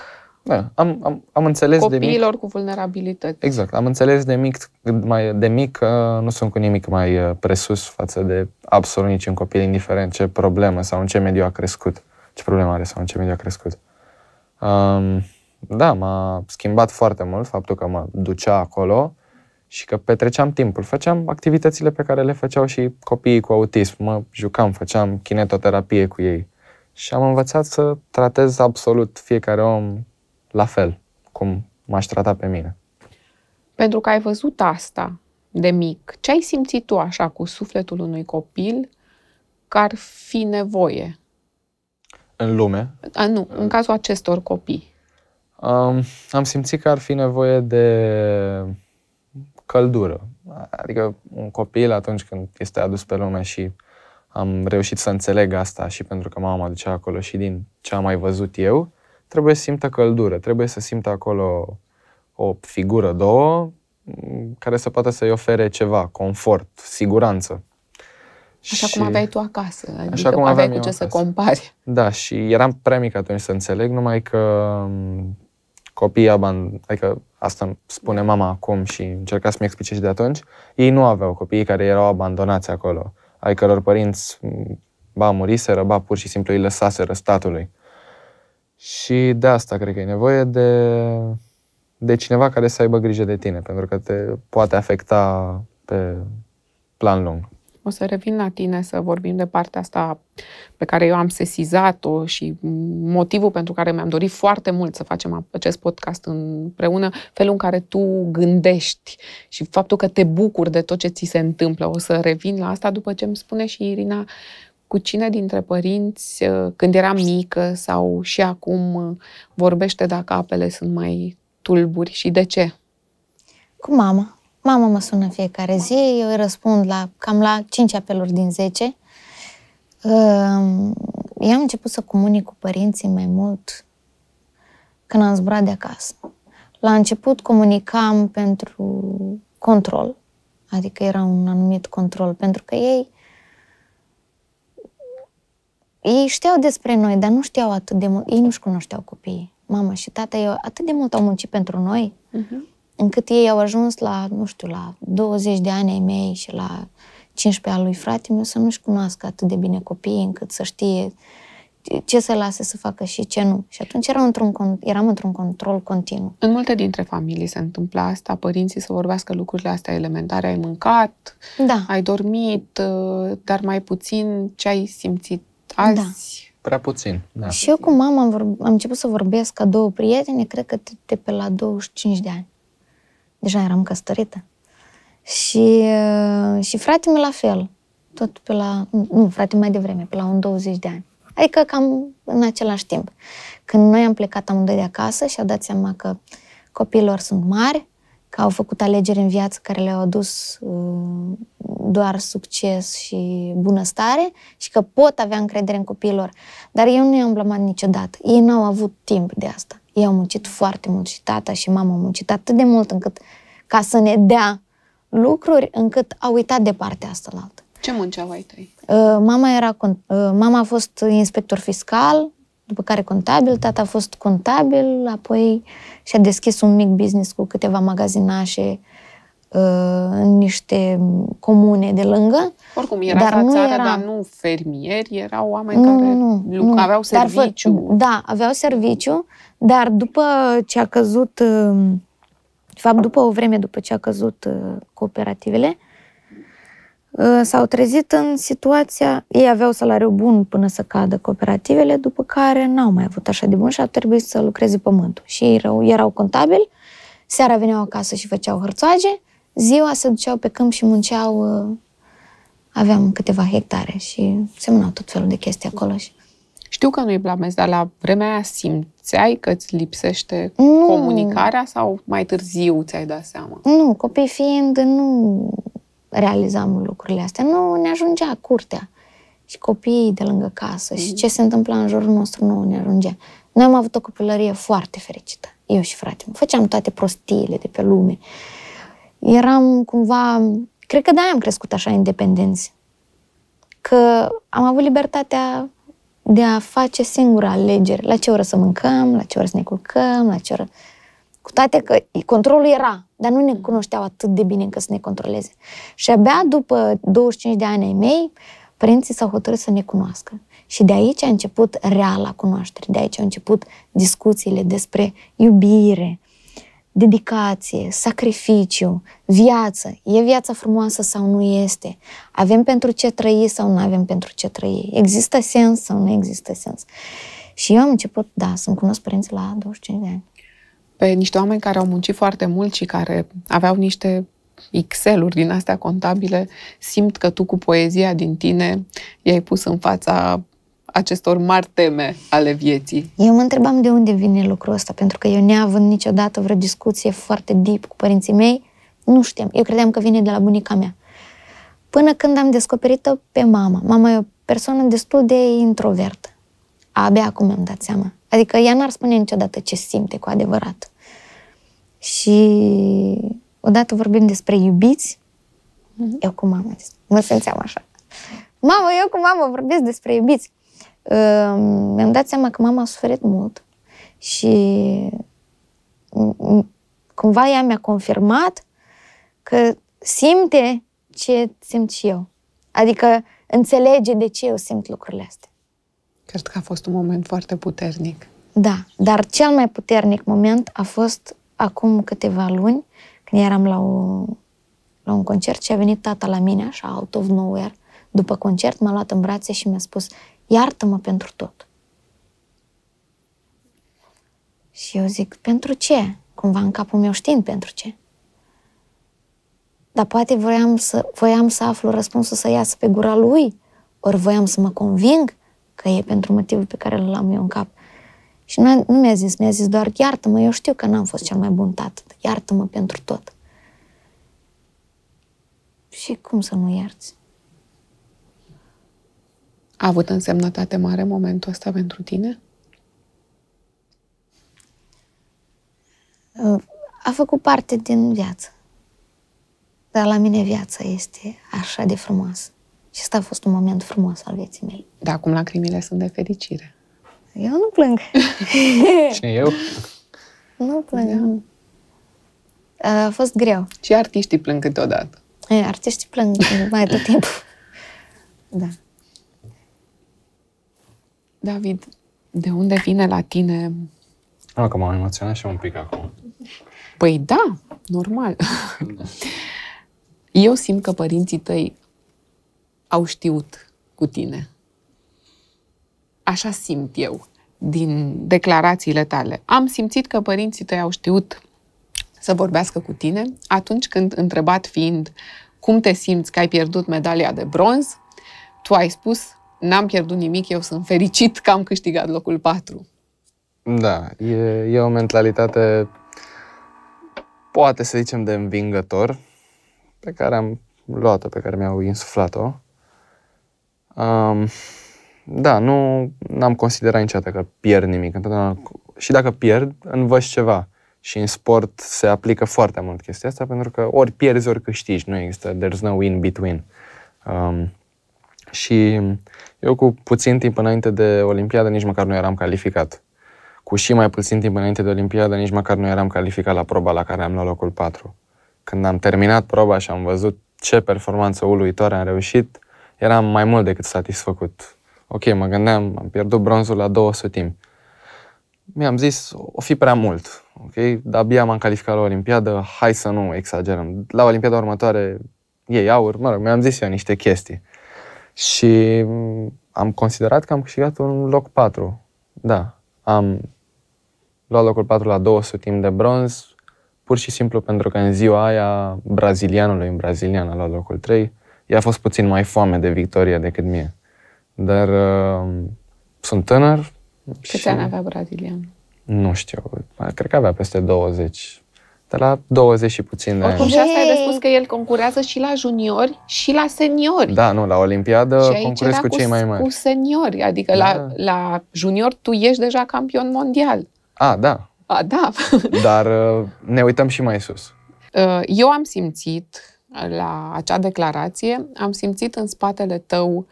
da, am, am, am înțeles Copiilor de mic... cu vulnerabilități. Exact, am înțeles de mic, mai, de mic că nu sunt cu nimic mai uh, presus față de absolut niciun copil, indiferent ce problemă sau în ce mediu a crescut, ce problemă are sau în ce mediu a crescut. Um, da, m-a schimbat foarte mult faptul că mă ducea acolo și că petreceam timpul. Făceam activitățile pe care le făceau și copiii cu autism. Mă jucam, făceam kinetoterapie cu ei. Și am învățat să tratez absolut fiecare om la fel cum m-aș trata pe mine. Pentru că ai văzut asta de mic, ce ai simțit tu așa cu sufletul unui copil că ar fi nevoie? În lume? A, nu, în cazul acestor copii. Um, am simțit că ar fi nevoie de căldură. Adică un copil atunci când este adus pe lume și am reușit să înțeleg asta și pentru că mama aducea acolo și din ce am mai văzut eu, trebuie să simtă căldură, trebuie să simtă acolo o figură, două, care să poată să-i ofere ceva, confort, siguranță. Așa și... cum aveai tu acasă, adică așa cum aveai cu ce acasă. să compari. Da, și eram prea mic atunci să înțeleg, numai că mm, copiii aband... adică asta îmi spune mama acum și încerca să-mi explice și de atunci, ei nu aveau copiii care erau abandonați acolo, ai căror părinți mm, ba muriseră, ba pur și simplu îi lăsaseră statului. Și de asta cred că e nevoie de, de cineva care să aibă grijă de tine, pentru că te poate afecta pe plan lung. O să revin la tine să vorbim de partea asta pe care eu am sesizat-o și motivul pentru care mi-am dorit foarte mult să facem acest podcast împreună, felul în care tu gândești și faptul că te bucuri de tot ce ți se întâmplă. O să revin la asta după ce îmi spune și Irina cu cine dintre părinți, uh, când eram mică sau și acum, uh, vorbește dacă apele sunt mai tulburi și de ce? Cu mama. Mama mă sună în fiecare zi, eu îi răspund la cam la 5 apeluri din 10. Ehm, eu am început să comunic cu părinții mai mult când am zburat de acasă. La început comunicam pentru control, adică era un anumit control, pentru că ei ei știau despre noi, dar nu știau atât de mult. Ei nu-și cunoșteau copiii. Mama și tata eu atât de mult au muncit pentru noi, uh-huh. încât ei au ajuns la, nu știu, la 20 de ani ai mei și la 15 al lui frate meu să nu-și cunoască atât de bine copiii încât să știe ce să lase să facă și ce nu. Și atunci eram într-un, eram într-un control continuu. În multe dintre familii se întâmplă asta, părinții să vorbească lucrurile astea elementare. Ai mâncat, da. ai dormit, ă, dar mai puțin ce ai simțit da. Azi, da. prea puțin. Da. Și eu cu mama am, vorb- am început să vorbesc ca două prieteni, cred că de pe la 25 de ani. Deja eram căsătorită. Și, uh, și fratele meu la fel. Tot pe la, nu, frate mai devreme, pe la un 20 de ani. Adică cam în același timp. Când noi am plecat amândoi de acasă și au dat seama că copiilor sunt mari, că au făcut alegeri în viață care le-au adus uh, doar succes și bunăstare și că pot avea încredere în copiilor. Dar eu nu i-am blamat niciodată. Ei n-au avut timp de asta. Ei au muncit foarte mult și tata și mama au muncit atât de mult încât ca să ne dea lucruri încât au uitat de partea asta la altă. Ce munceau ai tăi? Uh, mama, era, uh, mama a fost inspector fiscal, după care contabil, tata a fost contabil, apoi și-a deschis un mic business cu câteva magazinașe Uh, în niște comune de lângă. Oricum, era dar nu țară, era... dar nu fermieri, erau oameni nu, care nu, nu, aveau dar serviciu. Dar, da, aveau serviciu, dar după ce a căzut, uh, de fapt, după o vreme după ce a căzut uh, cooperativele, s-au trezit în situația, ei aveau salariu bun până să cadă cooperativele, după care n-au mai avut așa de bun și a trebuit să lucreze pământul. Și ei erau, erau contabili, seara veneau acasă și făceau hărțoage, Ziua se duceau pe câmp și munceau, uh, aveam câteva hectare și semnau tot felul de chestii acolo. Și... Știu că nu-i blamez, dar la vremea aia simțeai că îți lipsește nu. comunicarea sau mai târziu ți-ai dat seama? Nu, copii fiind, nu realizam lucrurile astea. Nu ne ajungea curtea și copiii de lângă casă mm. și ce se întâmpla în jurul nostru nu ne ajungea. Noi am avut o copilărie foarte fericită, eu și fratele. Făceam toate prostiile de pe lume. Uh, eram cumva... Cred că de-aia am crescut așa independenți. Că am avut libertatea de a face singură alegeri. La ce oră să mâncăm, la ce oră să ne culcăm, la ce oră... Cu toate că controlul era, dar nu ne cunoșteau atât de bine încât să ne controleze. Și abia după 25 de ani ai mei, părinții s-au hotărât să ne cunoască. Și de aici a început reala cunoaștere, de aici au început discuțiile despre iubire, dedicație, sacrificiu, viață. E viața frumoasă sau nu este? Avem pentru ce trăi sau nu avem pentru ce trăi? Există sens sau nu există sens? Și eu am început, da, să-mi cunosc părinții la 25 de ani. Pe păi, niște oameni care au muncit foarte mult și care aveau niște Excel-uri din astea contabile, simt că tu cu poezia din tine i-ai pus în fața acestor mari teme ale vieții. Eu mă întrebam de unde vine lucrul ăsta, pentru că eu neavând niciodată vreo discuție foarte deep cu părinții mei, nu știam. Eu credeam că vine de la bunica mea. Până când am descoperit-o pe mama. Mama e o persoană destul de introvertă. Abia acum mi-am dat seama. Adică ea n-ar spune niciodată ce simte cu adevărat. Și odată vorbim despre iubiți, mm-hmm. eu cu mama, mă simțeam așa. Mamă, eu cu mama vorbesc despre iubiți mi-am dat seama că mama a suferit mult și cumva ea mi-a confirmat că simte ce simt și eu. Adică înțelege de ce eu simt lucrurile astea. Cred că a fost un moment foarte puternic. Da, dar cel mai puternic moment a fost acum câteva luni, când eram la, o, la un concert și a venit tata la mine, așa, out of nowhere, după concert, m-a luat în brațe și mi-a spus iartă-mă pentru tot. Și eu zic, pentru ce? Cumva în capul meu știind pentru ce. Dar poate voiam să, voiam să aflu răspunsul să iasă pe gura lui, ori voiam să mă conving că e pentru motivul pe care îl am eu în cap. Și nu, nu mi-a zis, mi-a zis doar, iartă-mă, eu știu că n-am fost cel mai bun tată, iartă-mă pentru tot. Și cum să nu ierți? A avut însemnătate mare momentul ăsta pentru tine? Uh, a făcut parte din viață. Dar la mine viața este așa de frumoasă. Și asta a fost un moment frumos al vieții mele. Dar acum lacrimile sunt de fericire. Eu nu plâng. Cine eu? Nu plâng. Da. A fost greu. Și artiștii plâng câteodată. E, artiștii plâng mai tot timpul. da. David, de unde vine la tine... Ah, că m-am emoționat și un pic acum. Păi da, normal. Da. Eu simt că părinții tăi au știut cu tine. Așa simt eu din declarațiile tale. Am simțit că părinții tăi au știut să vorbească cu tine atunci când, întrebat fiind cum te simți că ai pierdut medalia de bronz, tu ai spus n-am pierdut nimic, eu sunt fericit că am câștigat locul 4. Da, e, e o mentalitate, poate să zicem, de învingător, pe care am luat-o, pe care mi-au insuflat-o. Um, da, nu am considerat niciodată că pierd nimic. Întotdeauna, și dacă pierd, învăț ceva. Și în sport se aplică foarte mult chestia asta, pentru că ori pierzi, ori câștigi. Nu există, there's no in-between. Um, și eu cu puțin timp înainte de Olimpiadă nici măcar nu eram calificat. Cu și mai puțin timp înainte de Olimpiadă nici măcar nu eram calificat la proba la care am luat locul 4. Când am terminat proba și am văzut ce performanță uluitoare am reușit, eram mai mult decât satisfăcut. Ok, mă gândeam, am pierdut bronzul la 200 timp. Mi-am zis, o fi prea mult, ok? Dar abia m-am calificat la Olimpiadă, hai să nu exagerăm. La Olimpiada următoare, ei aur, mă rog, mi-am zis eu niște chestii. Și am considerat că am câștigat un loc 4. Da, am luat locul 4 la 200 timp de bronz, pur și simplu pentru că în ziua aia brazilianului în brazilian a luat locul 3. I-a fost puțin mai foame de victorie decât mie. Dar uh, sunt tânăr. Câți și... ani avea brazilian? Nu știu, cred că avea peste 20 de la 20 și de Oricum, și asta ai de spus că el concurează și la juniori și la seniori. Da, nu, la Olimpiadă concurezi cu, cu cei mai mari. cu seniori, adică da. la, la junior tu ești deja campion mondial. A, da. A, da. Dar uh, ne uităm și mai sus. Uh, eu am simțit uh, la acea declarație, am simțit în spatele tău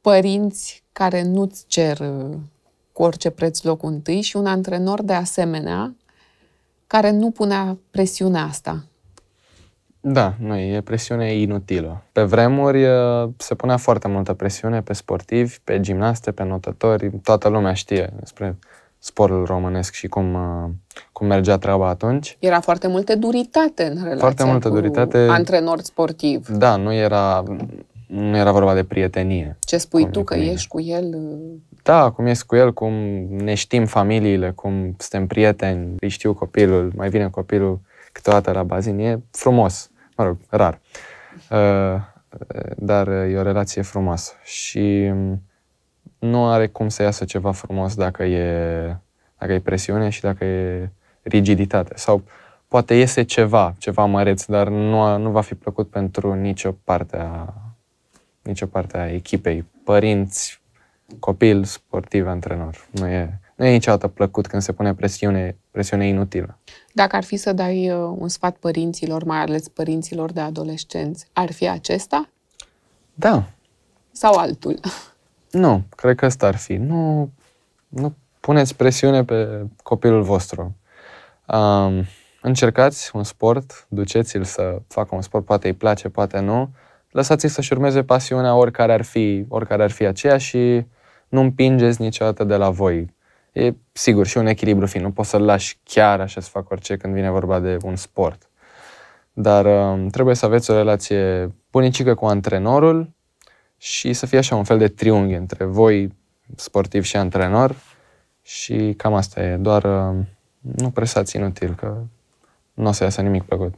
părinți care nu-ți cer cu orice preț locul întâi și un antrenor de asemenea care nu punea presiunea asta. Da, nu, e presiune inutilă. Pe vremuri uh, se punea foarte multă presiune pe sportivi, pe gimnaste, pe notători. Toată lumea știe despre sportul românesc și cum, uh, cum mergea treaba atunci. Era foarte multă duritate în relația foarte multă cu duritate. antrenor sportiv. Da, nu era, nu era vorba de prietenie. Ce spui tu, că ești cu el uh, da, cum ești cu el, cum ne știm familiile, cum suntem prieteni, îi știu copilul, mai vine copilul câteodată la bazin, e frumos, mă rog, rar. Uh, dar e o relație frumoasă și nu are cum să iasă ceva frumos dacă e, dacă e presiune și dacă e rigiditate. Sau poate iese ceva, ceva măreț, dar nu, nu va fi plăcut pentru nicio parte a, nicio parte a echipei, părinți, copil, sportiv, antrenor. Nu e, nu e niciodată plăcut când se pune presiune, presiune inutilă. Dacă ar fi să dai uh, un sfat părinților, mai ales părinților de adolescenți, ar fi acesta? Da. Sau altul? Nu, cred că ăsta ar fi. Nu, nu puneți presiune pe copilul vostru. Um, încercați un sport, duceți-l să facă un sport, poate îi place, poate nu. Lăsați-l să-și urmeze pasiunea oricare ar fi, oricare ar fi aceea și nu împingeți niciodată de la voi. E sigur și un echilibru fin, nu poți să-l lași chiar așa să fac orice când vine vorba de un sport. Dar um, trebuie să aveți o relație bunicică cu antrenorul și să fie așa un fel de triunghi între voi, sportiv și antrenor. Și cam asta e, doar um, nu presați inutil, că nu o să iasă nimic plăcut.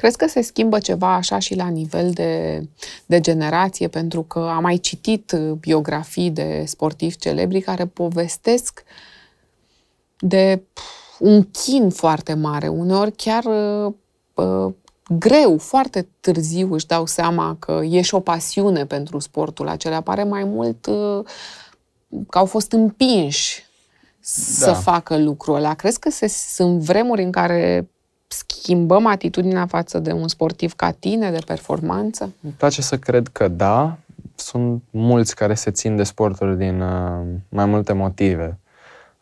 Crezi că se schimbă ceva așa și la nivel de, de generație? Pentru că am mai citit uh, biografii de sportivi celebri care povestesc de un chin foarte mare, uneori chiar uh, uh, greu, foarte târziu își dau seama că e și o pasiune pentru sportul acela. Pare mai mult uh, că au fost împinși da. să facă lucrul ăla. Crezi că se, sunt vremuri în care schimbăm atitudinea față de un sportiv ca tine, de performanță? Îmi place să cred că da. Sunt mulți care se țin de sporturi din uh, mai multe motive.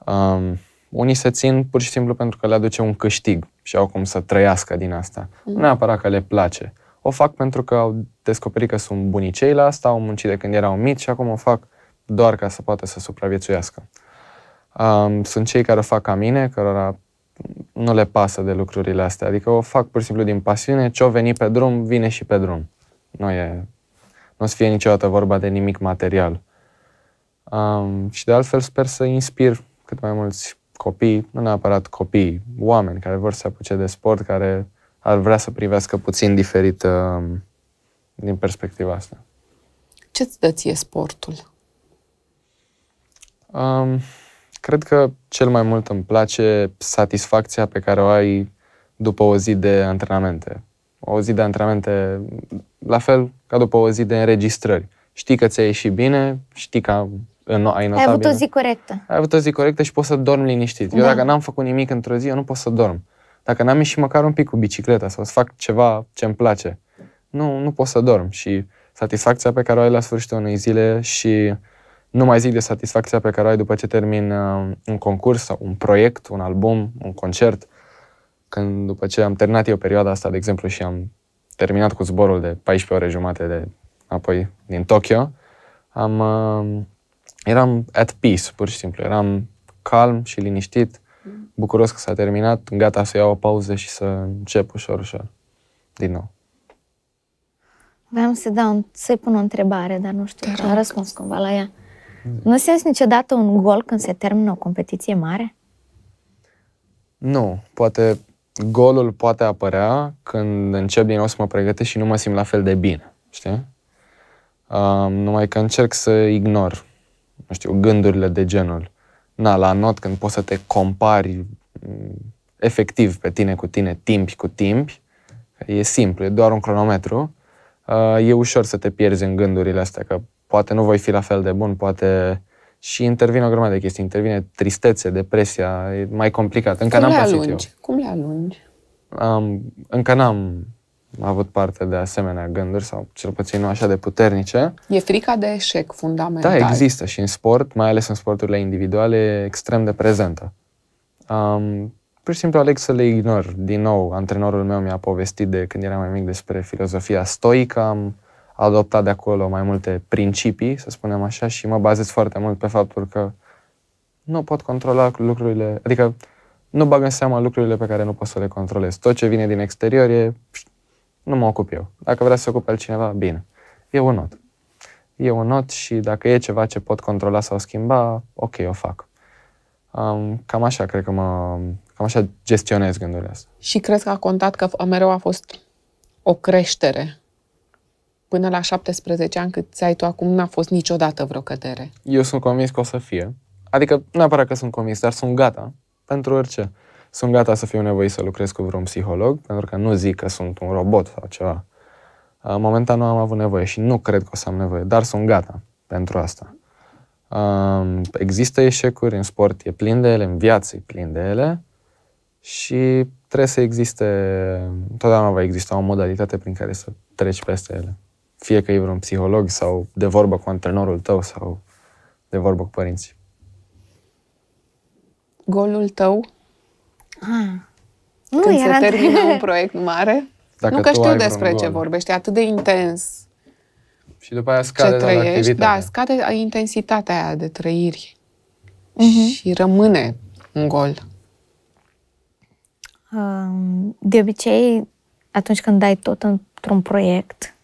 Um, unii se țin pur și simplu pentru că le aduce un câștig și au cum să trăiască din asta. Mm. Nu neapărat că le place. O fac pentru că au descoperit că sunt bunicei la asta, au muncit de când erau mici și acum o fac doar ca să poată să supraviețuiască. Um, sunt cei care o fac ca mine, cărora nu le pasă de lucrurile astea. Adică o fac pur și simplu din pasiune, ce-o veni pe drum, vine și pe drum. Nu e, nu o să fie niciodată vorba de nimic material. Um, și de altfel sper să inspir cât mai mulți copii, nu neapărat copii, oameni care vor să apuce de sport, care ar vrea să privească puțin diferit um, din perspectiva asta. Ce-ți dă ție sportul? Um, Cred că cel mai mult îmi place satisfacția pe care o ai după o zi de antrenamente. O zi de antrenamente, la fel ca după o zi de înregistrări. Știi că ți-a ieșit bine, știi că ai notat Ai avut bine. o zi corectă. Ai avut o zi corectă și poți să dormi liniștit. Da. Eu dacă n-am făcut nimic într-o zi, eu nu pot să dorm. Dacă n-am ieșit măcar un pic cu bicicleta sau să fac ceva ce îmi place, nu, nu pot să dorm. Și satisfacția pe care o ai la sfârșitul unei zile și nu mai zic de satisfacția pe care o ai după ce termin uh, un concurs sau un proiect, un album, un concert. Când după ce am terminat eu perioada asta, de exemplu, și am terminat cu zborul de 14 ore jumate de apoi din Tokyo, am, uh, eram at peace, pur și simplu. Eram calm și liniștit, bucuros că s-a terminat, gata să iau o pauză și să încep ușor, ușor, din nou. Vreau să dau, să-i pun o întrebare, dar nu știu, am răspuns cumva la ea. Nu simți niciodată un gol când se termină o competiție mare? Nu. Poate golul poate apărea când încep din nou să mă pregătesc și nu mă simt la fel de bine. Știi? Uh, numai că încerc să ignor, nu știu, gândurile de genul. Na, la not când poți să te compari mm, efectiv pe tine cu tine, timp cu timp, e simplu, e doar un cronometru, uh, e ușor să te pierzi în gândurile astea, că poate nu voi fi la fel de bun, poate și intervine o grămadă de chestii. Intervine tristețe, depresia, e mai complicat. Încă Cum n-am le alungi? Eu. Cum le alungi? Um, încă n-am avut parte de asemenea gânduri sau cel puțin nu așa de puternice. E frica de eșec fundamental. Da, există și în sport, mai ales în sporturile individuale, extrem de prezentă. Um, pur și simplu aleg să le ignor. Din nou, antrenorul meu mi-a povestit de când eram mai mic despre filozofia stoică, am adoptat de acolo mai multe principii, să spunem așa, și mă bazez foarte mult pe faptul că nu pot controla lucrurile, adică nu bag în seama lucrurile pe care nu pot să le controlez. Tot ce vine din exterior e, nu mă ocup eu. Dacă vrea să se ocupe altcineva, bine. E un not. E un not și dacă e ceva ce pot controla sau schimba, ok, o fac. Um, cam așa, cred că mă, cam așa gestionez gândurile astea. Și crezi că a contat că mereu a fost o creștere până la 17 ani cât ai tu acum n-a fost niciodată vreo cădere. Eu sunt convins că o să fie. Adică neapărat că sunt convins, dar sunt gata pentru orice. Sunt gata să fiu nevoit să lucrez cu vreun psiholog, pentru că nu zic că sunt un robot sau ceva. Uh, momentan nu am avut nevoie și nu cred că o să am nevoie, dar sunt gata pentru asta. Um, există eșecuri în sport, e plin de ele, în viață e plin de ele și trebuie să existe, totdeauna va exista o modalitate prin care să treci peste ele. Fie că e vreun psiholog sau de vorbă cu antrenorul tău sau de vorbă cu părinții. Golul tău? Ah. Când nu, se era... termină un proiect mare? Dacă nu că știu despre ce vorbești, atât de intens. Și după aia scade ce trăiești, da, scade intensitatea aia de trăiri. Uh-huh. Și rămâne un gol. De obicei, atunci când dai tot într-un proiect,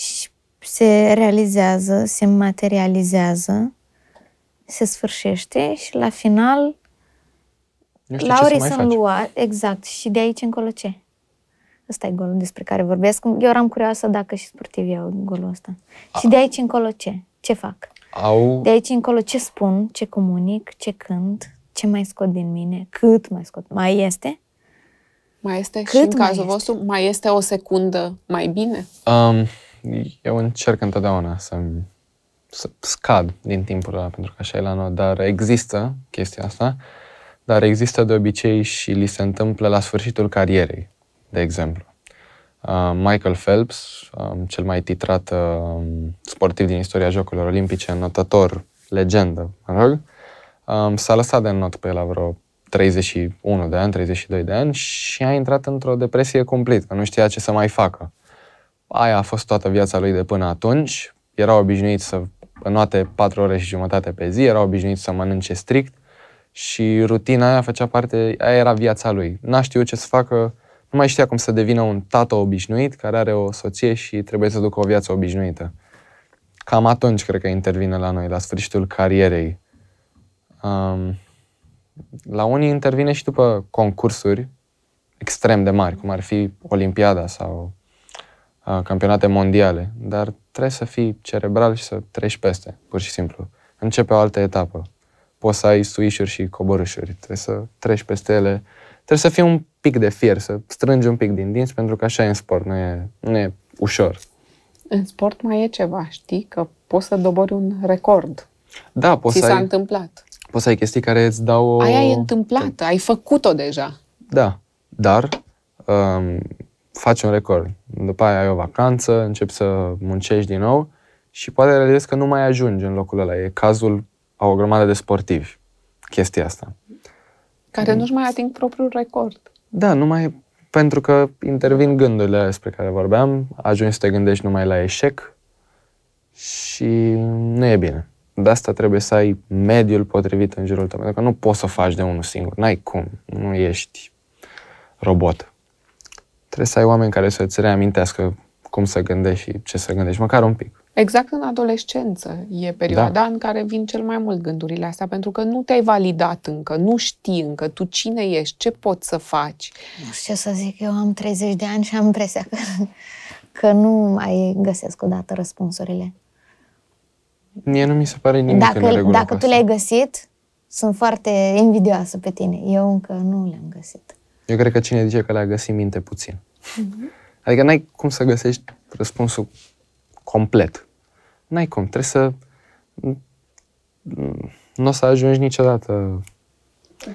și se realizează, se materializează, se sfârșește și la final laurii sunt luați. Exact. Și de aici încolo ce? Ăsta e golul despre care vorbesc. Eu eram curioasă dacă și sportivii au golul ăsta. A. Și de aici încolo ce? Ce fac? Au... De aici încolo ce spun, ce comunic, ce cânt, ce mai scot din mine, cât mai scot. Mai este? Mai este Cât și în cazul este? vostru, mai este o secundă mai bine? Um, eu încerc întotdeauna să, să scad din timpul ăla, pentru că așa e la noi, dar există chestia asta, dar există de obicei și li se întâmplă la sfârșitul carierei, de exemplu. Uh, Michael Phelps, um, cel mai titrat um, sportiv din istoria Jocurilor Olimpice, notator, legendă, mă rog, um, s-a lăsat de not pe la vreo 31 de ani, 32 de ani și a intrat într-o depresie cumplită, nu știa ce să mai facă aia a fost toată viața lui de până atunci. Era obișnuit să înoate 4 ore și jumătate pe zi, era obișnuit să mănânce strict și rutina aia făcea parte, aia era viața lui. N-a știut ce să facă, nu mai știa cum să devină un tată obișnuit care are o soție și trebuie să ducă o viață obișnuită. Cam atunci cred că intervine la noi, la sfârșitul carierei. Um, la unii intervine și după concursuri extrem de mari, cum ar fi Olimpiada sau campionate mondiale, dar trebuie să fii cerebral și să treci peste, pur și simplu. Începe o altă etapă. Poți să ai suișuri și coborâșuri, trebuie să treci peste ele. Trebuie să fii un pic de fier, să strângi un pic din dinți, pentru că așa e în sport, nu e, nu e ușor. În sport mai e ceva, știi? Că poți să dobori un record. Da, poți să ai... s-a întâmplat. Poți să ai chestii care îți dau o... Aia e întâmplată, ai făcut-o deja. Da, dar um, faci un record. După aia ai o vacanță, începi să muncești din nou și poate realizezi că nu mai ajungi în locul ăla. E cazul a o grămadă de sportivi, chestia asta. Care nu-și mai ating propriul record. Da, nu mai pentru că intervin gândurile despre care vorbeam, ajungi să te gândești numai la eșec și nu e bine. De asta trebuie să ai mediul potrivit în jurul tău, pentru că nu poți să faci de unul singur, n-ai cum, nu ești robot. Trebuie să ai oameni care să îți reamintească cum să gândești și ce să gândești, măcar un pic. Exact în adolescență e perioada da. în care vin cel mai mult gândurile astea, pentru că nu te-ai validat încă, nu știi încă tu cine ești, ce poți să faci. Nu știu ce să zic, eu am 30 de ani și am impresia că, că nu mai găsesc odată răspunsurile. Mie nu mi se pare nimic dacă, în regulă Dacă tu le-ai găsit, sunt foarte invidioasă pe tine. Eu încă nu le-am găsit. Eu cred că cine zice că le-a găsit minte puțin. Mm-hmm. Adică n-ai cum să găsești răspunsul complet. N-ai cum. Trebuie să... Nu o să ajungi niciodată...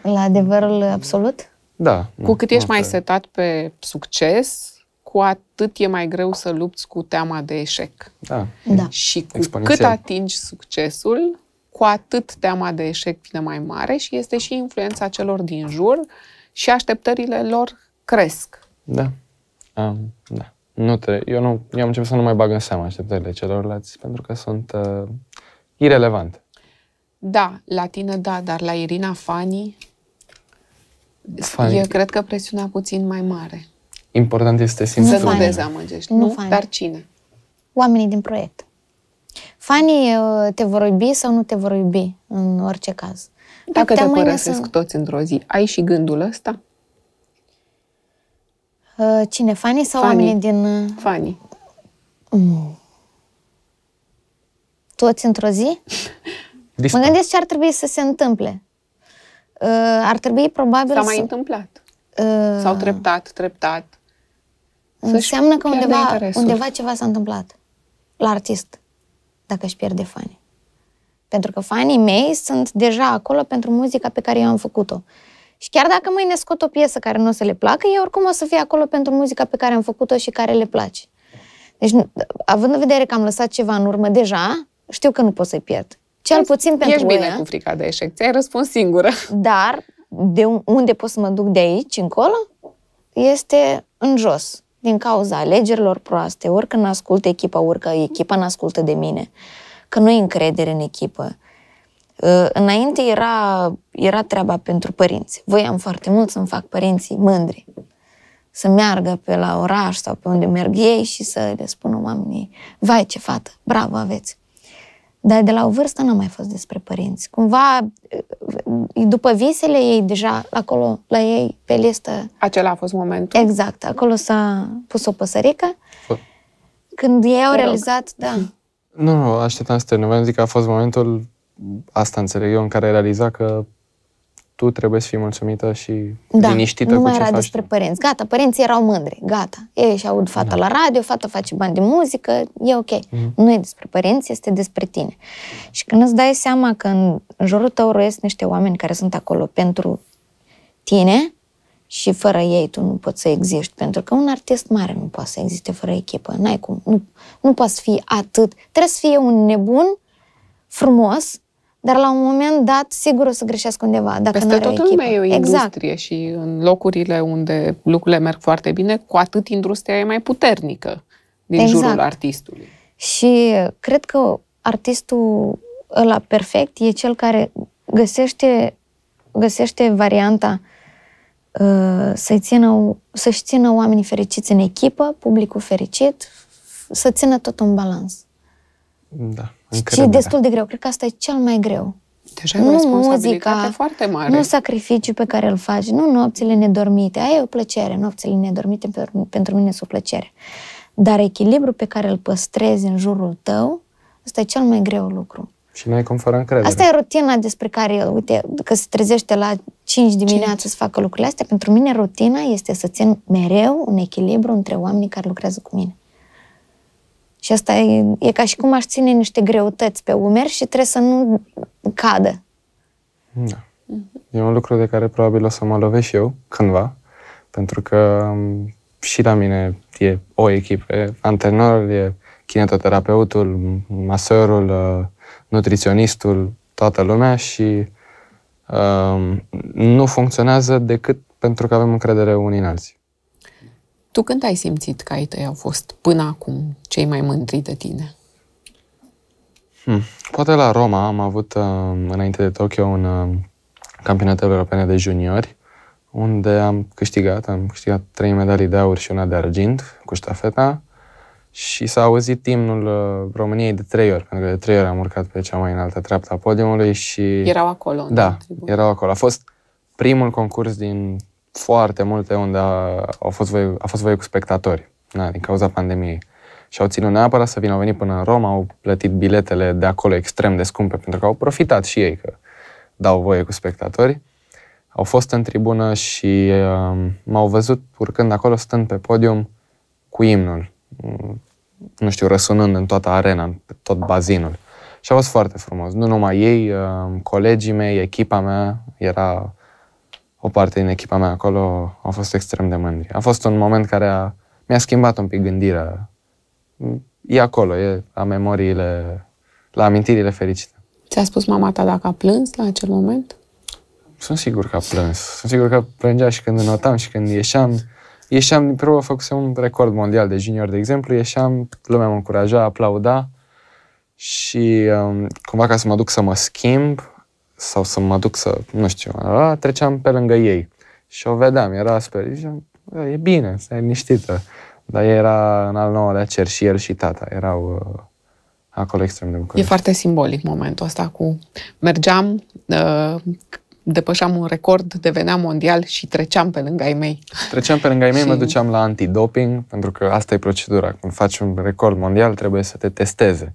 La adevărul absolut? Da. Cu nu, cât nu ești mai trebuie. setat pe succes, cu atât e mai greu să lupți cu teama de eșec. Da. da. Și cu cât atingi succesul, cu atât teama de eșec vine mai mare și este și influența celor din jur și așteptările lor cresc. Da. Um, da. Nu te. Eu, nu, eu am început să nu mai bag în seamă așteptările celorlalți pentru că sunt uh, irelevante. Da, la tine da, dar la Irina Fani, Fani. eu cred că presiunea puțin mai mare. Important este simțul. Să nu dezamăgești. Nu, nu Fani. dar cine? Oamenii din proiect. Fanii uh, te vor iubi sau nu te vor iubi în orice caz. Dacă te părăsesc să... toți într-o zi, ai și gândul ăsta? Uh, cine, fanii sau fanii. oamenii din... Uh, fanii. Mm. Toți într-o zi? mă gândesc ce ar trebui să se întâmple. Uh, ar trebui probabil S-a mai întâmplat. Uh, Sau treptat, treptat. Înseamnă că undeva, undeva ceva s-a întâmplat la artist dacă își pierde fani. Pentru că fanii mei sunt deja acolo pentru muzica pe care eu am făcut-o. Și chiar dacă mâine scot o piesă care nu o să le placă, eu oricum o să fie acolo pentru muzica pe care am făcut-o și care le place. Deci, având în vedere că am lăsat ceva în urmă deja, știu că nu pot să-i pierd. Cel Ești puțin pentru Ești bine aia, cu frica de eșec. Ți-ai răspuns singură. Dar de unde pot să mă duc de aici încolo este în jos. Din cauza alegerilor proaste, oricând ascult echipa, orică echipa n-ascultă de mine. Uh, că nu e încredere în echipă. Uh, înainte era, era treaba pentru părinți. Voiam foarte mult să-mi fac părinții mândri. Să meargă pe la oraș sau pe unde merg ei și să le spună oamenii, vai ce fată, bravo aveți. Dar de la o vârstă n-a mai fost despre părinți. Cumva, uh, uh, după visele ei, deja acolo, la ei, pe listă... Acela a fost momentul. Exact. Acolo s-a pus o păsărică. Când ei au realizat, da, Nu, nu, așteptam să termin. Vreau zic că a fost momentul, asta înțeleg eu, în care ai realizat că tu trebuie să fii mulțumită și da, liniștită nu cu mai ce era faci. despre părinți. Gata, părinții erau mândri, gata. Ei și aud fata da. la radio, fata face bani de muzică, e ok. Mm-hmm. Nu e despre părinți, este despre tine. Și când îți dai seama că în jurul tău roiesc niște oameni care sunt acolo pentru tine, și fără ei tu nu poți să existi, pentru că un artist mare nu poate să existe fără echipă, n-ai cum, nu, nu poți fi atât. Trebuie să fie un nebun, frumos, dar la un moment dat sigur o să greșească undeva. Dacă Peste tot în lumea e o industrie exact. și în locurile unde lucrurile merg foarte bine, cu atât industria e mai puternică din exact. jurul artistului. Și cred că artistul ăla perfect e cel care găsește, găsește varianta uh, Uh, să-i țină, să-și țină oamenii fericiți în echipă, publicul fericit, să țină tot în balans. Da. Și destul de greu. Cred că asta e cel mai greu. Deja nu muzica, foarte mare. Nu sacrificiul pe care îl faci, nu nopțile nedormite. Aia e o plăcere. Nopțile nedormite pentru mine sunt o plăcere. Dar echilibru pe care îl păstrezi în jurul tău, ăsta e cel mai greu lucru. Și n-ai cum fără încredere. Asta e rutina despre care el, uite, că se trezește la 5 dimineața 5. să facă lucrurile astea. Pentru mine rutina este să țin mereu un echilibru între oamenii care lucrează cu mine. Și asta e, e ca și cum aș ține niște greutăți pe umeri și trebuie să nu cadă. Da. Mhm. E un lucru de care probabil o să mă lovesc eu cândva, pentru că um, și la mine e o echipă. antrenorul, e kinetoterapeutul, masorul, uh, nutriționistul, toată lumea și uh, nu funcționează decât pentru că avem încredere unii în alții. Tu când ai simțit că ai tăi au fost până acum cei mai mândri de tine? Hmm. Poate la Roma am avut, uh, înainte de Tokyo, un uh, campionatul european de juniori, unde am câștigat, am câștigat trei medalii de aur și una de argint cu ștafeta și s-a auzit timnul uh, României de trei ori, pentru că de trei ori am urcat pe cea mai înaltă treaptă a podiumului și... Erau acolo. Da, erau acolo. A fost primul concurs din foarte multe unde a, au fost voie, a fost voie cu spectatori, na, din cauza pandemiei. Și au ținut neapărat să vină, au venit până în Roma, au plătit biletele de acolo extrem de scumpe, pentru că au profitat și ei că dau voie cu spectatori. Au fost în tribună și uh, m-au văzut urcând acolo, stând pe podium cu imnul Mm, nu știu, răsunând în toată arena, în tot bazinul. Și a fost foarte frumos. Nu numai ei, uh, colegii mei, echipa mea, era o parte din echipa mea acolo, au fost extrem de mândri. A fost un moment care a, mi-a schimbat un pic gândirea. E acolo, e la memoriile, la amintirile fericite. Ți-a spus mama ta dacă a plâns la acel moment? Sunt sigur că a plâns. Sunt sigur că plângea și când notam și când ieșeam ieșeam, probă făcusem un record mondial de junior, de exemplu, ieșeam, lumea mă încuraja, aplauda și um, cumva ca să mă duc să mă schimb sau să mă duc să, nu știu, ala, treceam pe lângă ei și o vedeam, era sper, ziceam, e bine, stai liniștită. Dar era în al nouălea cer și el și tata erau uh, acolo extrem de bucuroși. E foarte simbolic momentul ăsta cu mergeam uh, depășeam un record, deveneam mondial și treceam pe lângă ai mei. Treceam pe lângă ai mei, și... mă duceam la antidoping, pentru că asta e procedura. Când faci un record mondial, trebuie să te testeze.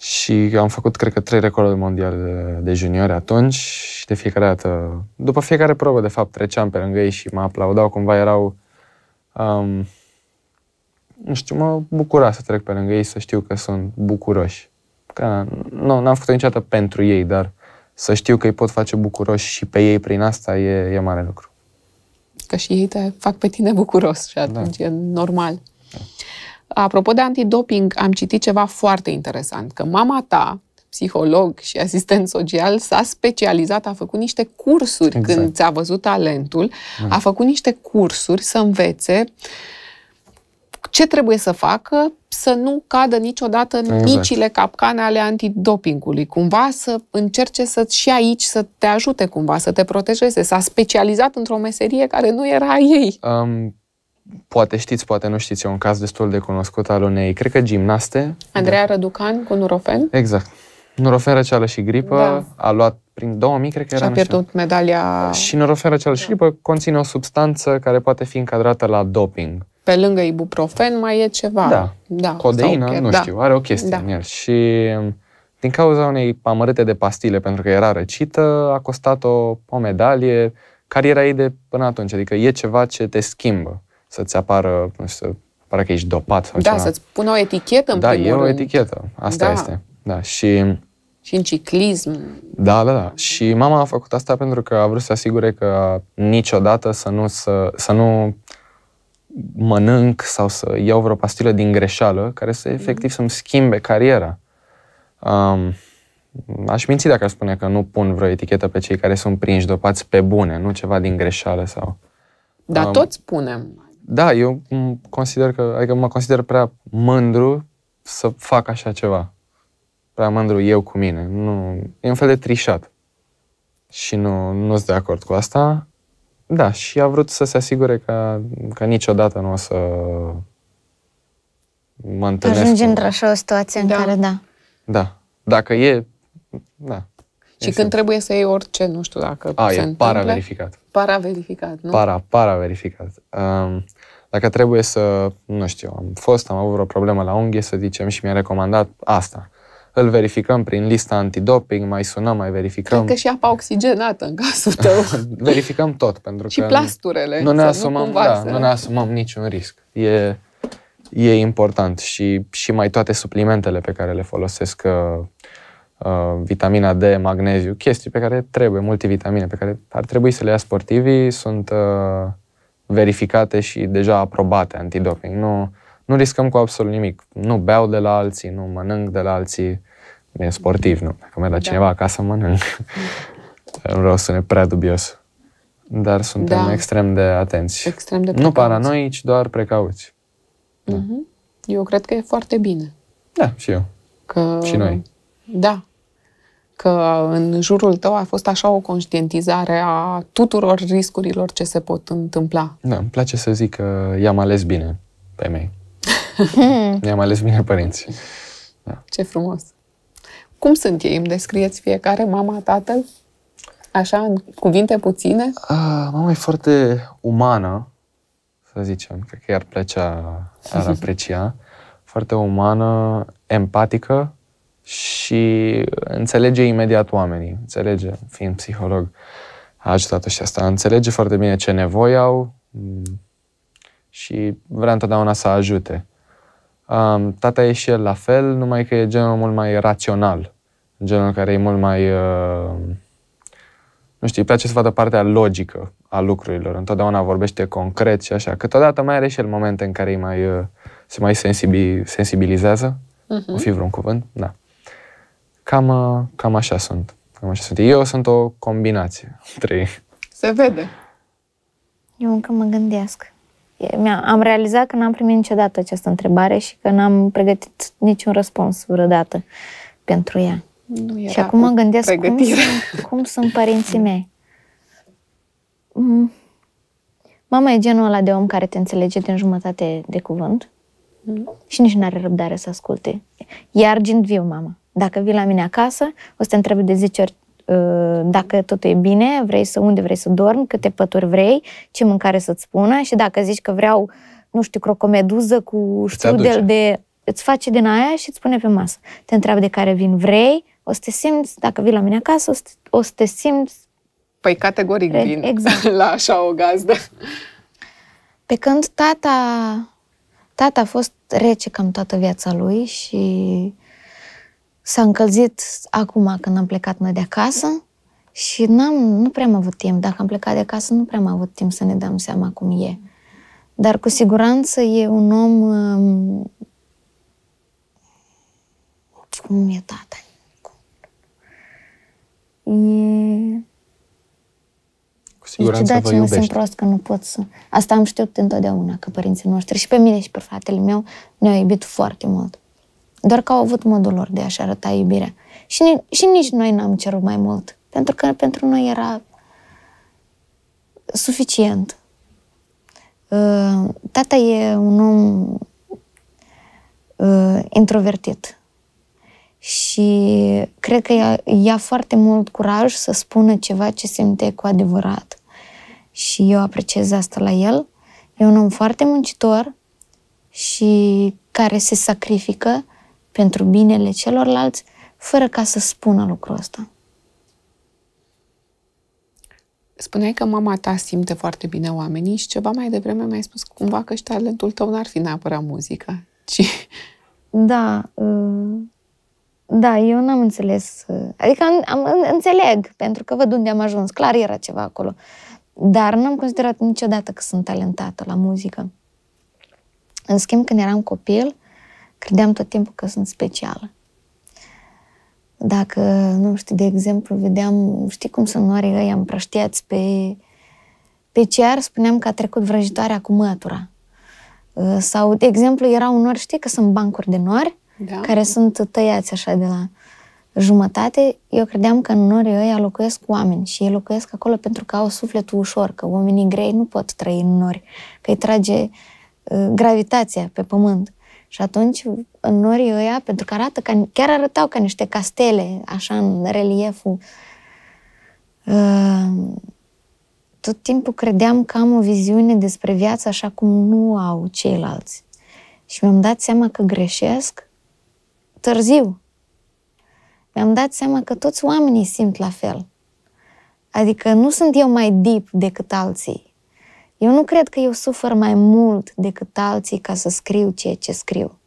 Și am făcut, cred că, trei recorduri mondiale de, de juniori atunci și de fiecare dată, după fiecare probă, de fapt, treceam pe lângă ei și mă aplaudau, cumva erau, um, nu știu, mă bucura să trec pe lângă ei, să știu că sunt bucuroși. Că, nu, n-am făcut niciodată pentru ei, dar uh, să știu că îi pot face bucuroși și pe ei prin asta e, e mare lucru. Că și ei te fac pe tine bucuros și da. atunci da. e normal. Da. Apropo de antidoping, am citit ceva foarte interesant, că mama ta, psiholog și asistent social, s-a specializat, a făcut niște cursuri exact. când ți-a văzut talentul, da. a făcut niște cursuri să învețe uh, ce trebuie să facă să nu cadă niciodată în exact. micile capcane ale antidopingului. Cumva să încerce să și aici să te ajute cumva, să te protejeze. S-a specializat într-o meserie care nu era a ei. Um, poate știți, poate nu știți, e un caz destul de cunoscut al unei, cred că gimnaste. Andreea da. Răducan cu Nurofen? Exact. Nurofen, răceală și gripă, da. a luat prin 2000, cred că era. Și a pierdut medalia. Și nurofen, răceală da. și gripă conține o substanță care poate fi încadrată la doping pe lângă ibuprofen mai e ceva. Da. da Codeină, nu da. știu, are o chestie da. în el. Și mm, din cauza unei amărâte de pastile, pentru că era răcită, a costat-o o medalie, cariera ei de până atunci. Adică e ceva ce te schimbă. Să-ți apară, nu știu, să apară că ești dopat sau da, ceva. să-ți pună o etichetă în da, primul rând. Da, e o etichetă. Asta da. este. Da, și... Și în ciclism. Da, da, da. Și mama a făcut asta pentru că a vrut să asigure că niciodată să nu, să, să nu mănânc sau să iau vreo pastilă din greșeală care să mhm. efectiv să-mi schimbe cariera. Um, aș minți dacă aș spune că nu pun vreo etichetă pe cei care sunt prinși dopați pe bune, nu ceva din greșeală sau... Dar um, toți punem. Da, eu consider că, adică mă consider prea mândru să fac așa ceva. Prea mândru eu cu mine. Nu, e un fel de trișat. Și nu, nu sunt de acord cu asta. Da, și a vrut să se asigure că, că niciodată nu o să mă întâlnesc. Ajungi cu... într-așa o situație da. în care, da. Da. Dacă e, da. Și când simt. trebuie să iei orice, nu știu dacă a, se e întâmplă. para verificat. Para verificat, nu? Para, para verificat. Um, dacă trebuie să, nu știu, am fost, am avut o problemă la unghie, să zicem, și mi-a recomandat asta îl verificăm prin lista antidoping, mai sunăm, mai verificăm. Cred că și apa oxigenată în cazul tău. verificăm tot, pentru și că... Și plasturele. Nu ne, asumăm, nu, da, să... nu ne asumăm niciun risc. E, e important și, și mai toate suplimentele pe care le folosesc, uh, uh, vitamina D, magneziu, chestii pe care trebuie, multivitamine pe care ar trebui să le ia sportivii, sunt uh, verificate și deja aprobate antidoping. Nu, nu riscăm cu absolut nimic. Nu beau de la alții, nu mănânc de la alții. E sportiv, nu? Dacă merg la da. cineva acasă, mănânc. nu vreau să ne prea dubios. Dar suntem da. extrem de atenți. Extrem de precauți. Nu paranoici, doar precauți. Da. Mm-hmm. Eu cred că e foarte bine. Da, și eu. Că... Și noi. Da. Că în jurul tău a fost așa o conștientizare a tuturor riscurilor ce se pot întâmpla. Da, îmi place să zic că i-am ales bine pe mei. Mi-am ales bine părinții. Da. Ce frumos! Cum sunt ei? Îmi descrieți fiecare, mama, tatăl? Așa, în cuvinte puține? A, ah, mama e foarte umană, să zicem. Cred că i-ar plăcea, ar aprecia. Foarte umană, empatică și înțelege imediat oamenii. Înțelege, fiind psiholog, a ajutat și asta. Înțelege foarte bine ce nevoi au, și vrea întotdeauna să ajute. Um, tata e și el la fel, numai că e genul mult mai rațional, genul care e mult mai... Uh, nu știu, îi place să vadă partea logică a lucrurilor. Întotdeauna vorbește concret și așa. Câteodată mai are și el momente în care îi mai, uh, se mai sensibi, sensibilizează. Uh-huh. Mhm. Nu fi vreun cuvânt? Da. Cam, uh, cam așa sunt. Cam așa sunt. Eu sunt o combinație între ei. Se vede. Eu încă mă gândesc am realizat că n-am primit niciodată această întrebare și că n-am pregătit niciun răspuns vreodată pentru ea. Nu era și acum mă gândesc cum sunt, cum sunt părinții mei. Mm. Mama e genul ăla de om care te înțelege din jumătate de cuvânt mm. și nici nu are răbdare să asculte. E argint viu, mama. Dacă vii la mine acasă, o să te întrebi de 10 ori Ă, dacă tot e bine, vrei să unde vrei să dormi, câte pături vrei, ce mâncare să-ți spună și dacă zici că vreau, nu știu, crocomeduză cu strudel de... Îți face din aia și îți pune pe masă. Te întreabă de care vin vrei, o să te simți, dacă vii la mine acasă, o să te, o să te simți... Păi categoric Red, vin exact. la așa o gazdă. Pe când tata, tata a fost rece cam toată viața lui și S-a încălzit acum când am plecat noi de acasă și n-am, nu prea am avut timp. Dacă am plecat de acasă, nu prea am avut timp să ne dăm seama cum e. Dar cu siguranță e un om... Um, cum e tata? E... Cu deci siguranță ciudat vă și prost că nu pot să... Asta am știut întotdeauna, că părinții noștri și pe mine și pe fratele meu ne-au iubit foarte mult. Doar că au avut modul lor de a-și arăta iubirea. Și, și nici noi n-am cerut mai mult, pentru că pentru noi era suficient. Uh, tata e un om uh, introvertit și cred că ia, ia foarte mult curaj să spună ceva ce simte cu adevărat. Și eu apreciez asta la el. E un om foarte muncitor și care se sacrifică pentru binele celorlalți, fără ca să spună lucrul ăsta. Spuneai că mama ta simte foarte bine oamenii și ceva mai devreme mi-ai spus cumva că și talentul tău n-ar fi neapărat muzica, ci... Da, ă, da, eu n-am înțeles. Ă, adică am, am, înțeleg, pentru că văd unde am ajuns. Clar era ceva acolo. Dar n-am considerat niciodată că sunt talentată la muzică. În schimb, când eram copil, credeam tot timpul că sunt specială. Dacă, nu știu, de exemplu, vedeam, știi cum sunt noare ăia împrăștiați pe, pe cear, spuneam că a trecut vrăjitoarea cu mătura. Uh, sau, de exemplu, era un nori, știi că sunt bancuri de nori, da. care sunt tăiați așa de la jumătate. Eu credeam că în norii ăia locuiesc oameni și ei locuiesc acolo pentru că au sufletul ușor, că oamenii grei nu pot trăi în nori, că îi trage uh, gravitația pe pământ. Și atunci, în norii ăia, pentru că arată ca, chiar arătau ca niște castele, așa, în relieful. Uh, tot timpul credeam că am o viziune despre viață așa cum nu au ceilalți. Și mi-am dat seama că greșesc târziu. Mi-am dat seama că toți oamenii simt la fel. Adică nu sunt eu mai deep decât alții. Eu nu cred că eu sufăr mai mult decât alții ca să scriu ceea ce scriu.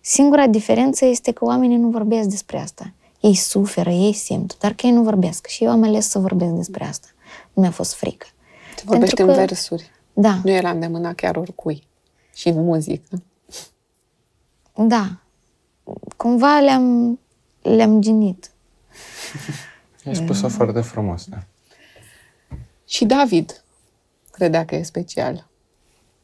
Singura diferență este că oamenii nu vorbesc despre asta. Ei suferă, ei simt, dar că ei nu vorbesc. Și eu am ales să vorbesc despre asta. Nu mi-a fost frică. Te vorbești că, în versuri. Da. Nu era îndemâna chiar oricui. Și în muzică. Da. Cumva le-am, le-am ginit. Ai spus-o foarte frumos, da. Și David, credea că e special.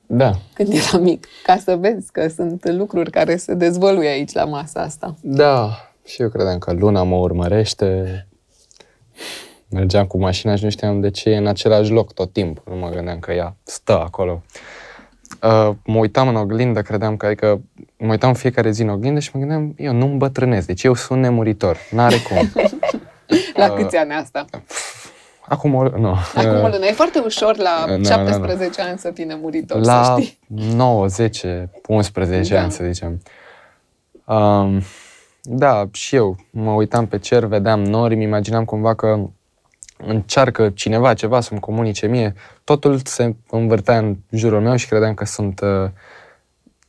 Da. Când era mic. Ca să vezi că sunt lucruri care se dezvăluie aici la masa asta. Da. Și eu credeam că luna mă urmărește. Mergeam cu mașina și nu știam de ce e în același loc tot timpul. Nu mă gândeam că ea stă acolo. Uh, mă uitam în oglindă, credeam că, adică, mă uitam fiecare zi în oglindă și mă gândeam, eu nu îmbătrânesc, deci eu sunt nemuritor, n-are cum. La uh, câți ani asta? Acum o nu. Acum o lună. E foarte ușor la no, 17 no, no. ani să fii nemuritor, la să știi. 9, 10, 11 da. ani, să zicem. Um, da, și eu mă uitam pe cer, vedeam nori, îmi imaginam cumva că încearcă cineva ceva să-mi comunice mie. Totul se învârtea în jurul meu și credeam că sunt... Uh,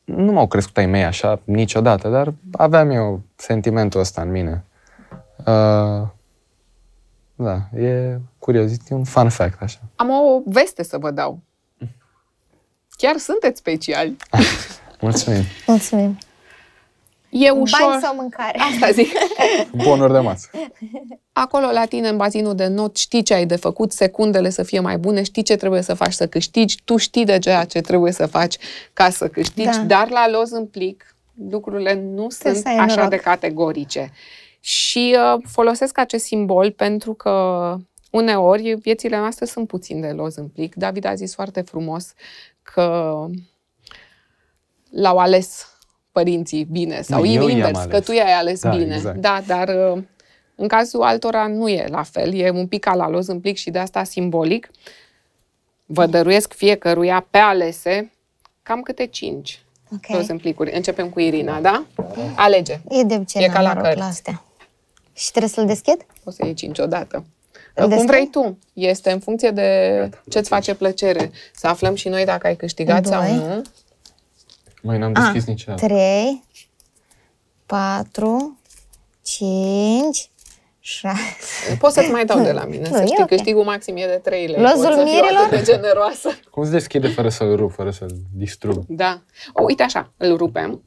nu m-au crescut ai mei așa niciodată, dar aveam eu sentimentul ăsta în mine. Uh, da, e curiozit, e un fun fact, așa. Am o veste să vă dau. Chiar sunteți speciali. Mulțumim. Mulțumim. E ușor. Bani sau mâncare. Asta zic. Bonuri de masă. Acolo la tine, în bazinul de not, știi ce ai de făcut, secundele să fie mai bune, știi ce trebuie să faci să câștigi, tu știi de ceea ce trebuie să faci ca să câștigi, da. dar la los în plic lucrurile nu Te sunt așa noroc. de categorice. Și uh, folosesc acest simbol pentru că uneori viețile noastre sunt puțin de loz în plic. David a zis foarte frumos că l-au ales părinții bine sau nu, invers, că tu i-ai ales da, bine. Exact. Da, dar uh, în cazul altora nu e la fel, e un pic la loz în plic și de asta simbolic. Vă dăruiesc fiecăruia pe alese cam câte cinci okay. loz în plicuri. Începem cu Irina, da? Alege. E de obicei e ca la, la astea. Și trebuie să-l deschid? O să iei 5 odată. Deschid? Cum vrei tu. Este în funcție de ce-ți face plăcere. Să aflăm și noi dacă ai câștigat Doi. sau nu. Mai n-am deschis A, ah, niciodată. 3, 4, 5, 6. Poți să-ți mai dau de la mine, nu, să știi. Okay. Câștigul maxim e de 3 lei. Lozul Pot mirilor? de generoasă. Cum se deschide fără să-l rup, fără să-l distrug? Da. O, uite așa, îl rupem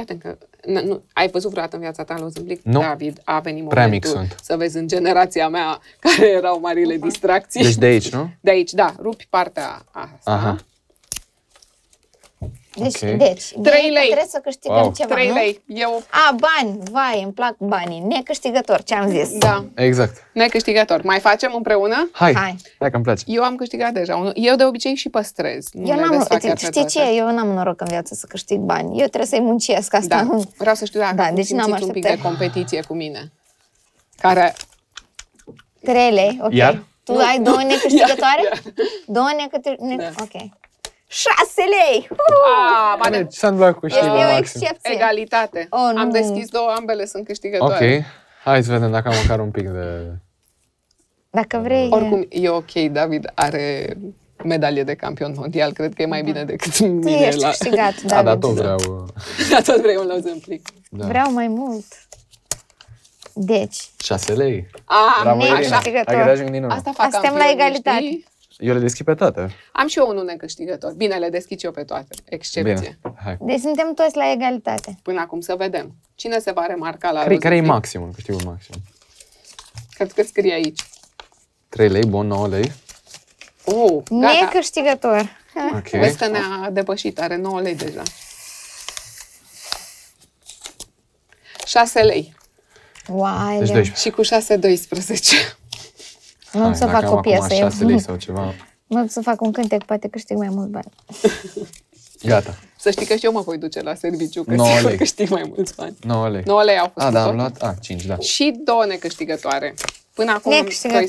atent că nu, nu, ai văzut vreodată în viața ta Lozimblic? Nu. David, a venit Prea momentul să vezi în generația mea care erau marile distracții. Deci de aici, nu? De aici, da. Rupi partea asta. Aha. Deci, okay. deci 3 lei. trebuie să câștigăm wow. ceva, 3 nu? lei. Eu... A, bani, vai, îmi plac banii. Necâștigător, ce am zis. Da. Exact. Necâștigător. Mai facem împreună? Hai, Hai. hai că îmi place. Eu am câștigat deja. Eu de obicei și păstrez. Nu eu n-am, știi toate. ce? Eu n-am noroc în viață să câștig bani. Eu trebuie să-i muncesc asta. Da. Vreau să știu dacă da, deci n-am un pic de competiție cu mine. Care... 3 lei, ok. Iar? Tu nu. ai două necâștigătoare? Două necâștigătoare? Ne... Da. Ok. 6 lei! Uh! Ah, Bine, ce s-a întâmplat cu Este o excepție. Egalitate. Oh, nu. Am deschis două, ambele sunt câștigătoare. Ok. Hai să vedem dacă am măcar un pic de... Dacă vrei... Oricum, e ok, David are medalie de campion mondial, cred că e mai da. bine decât tu mine. Tu ești la... câștigat, David. A, da, tot vreau... Da, tot vrei un lăuz în plic. Da. Vreau mai mult. Deci... 6 lei. Ah, Bravo, Irina. Asta fac Suntem la egalitate. Știi? Eu le deschid pe toate. Am și eu unul necâștigător. Bine, le deschid eu pe toate. Excepție. Bine. Hai. Deci suntem toți la egalitate. Până acum să vedem. Cine se va remarca la Care, care e maximul? Câștigul maxim. Cred că scrie aici. 3 lei, bon, 9 lei. Oh, gata. Necâștigător. Okay. Vezi că ne-a depășit, are 9 lei deja. 6 lei. Wow, deci Și cu 6, 12. Nu să fac o piesă. Eu... Lei sau ceva. Nu să fac un cântec, poate câștig mai mult bani. Gata. Să știi că și eu mă voi duce la serviciu, că sigur câștig mai mulți bani. 9 lei. 9 lei au fost A, da, am luat, a, 5, da. Și două necâștigătoare. Până acum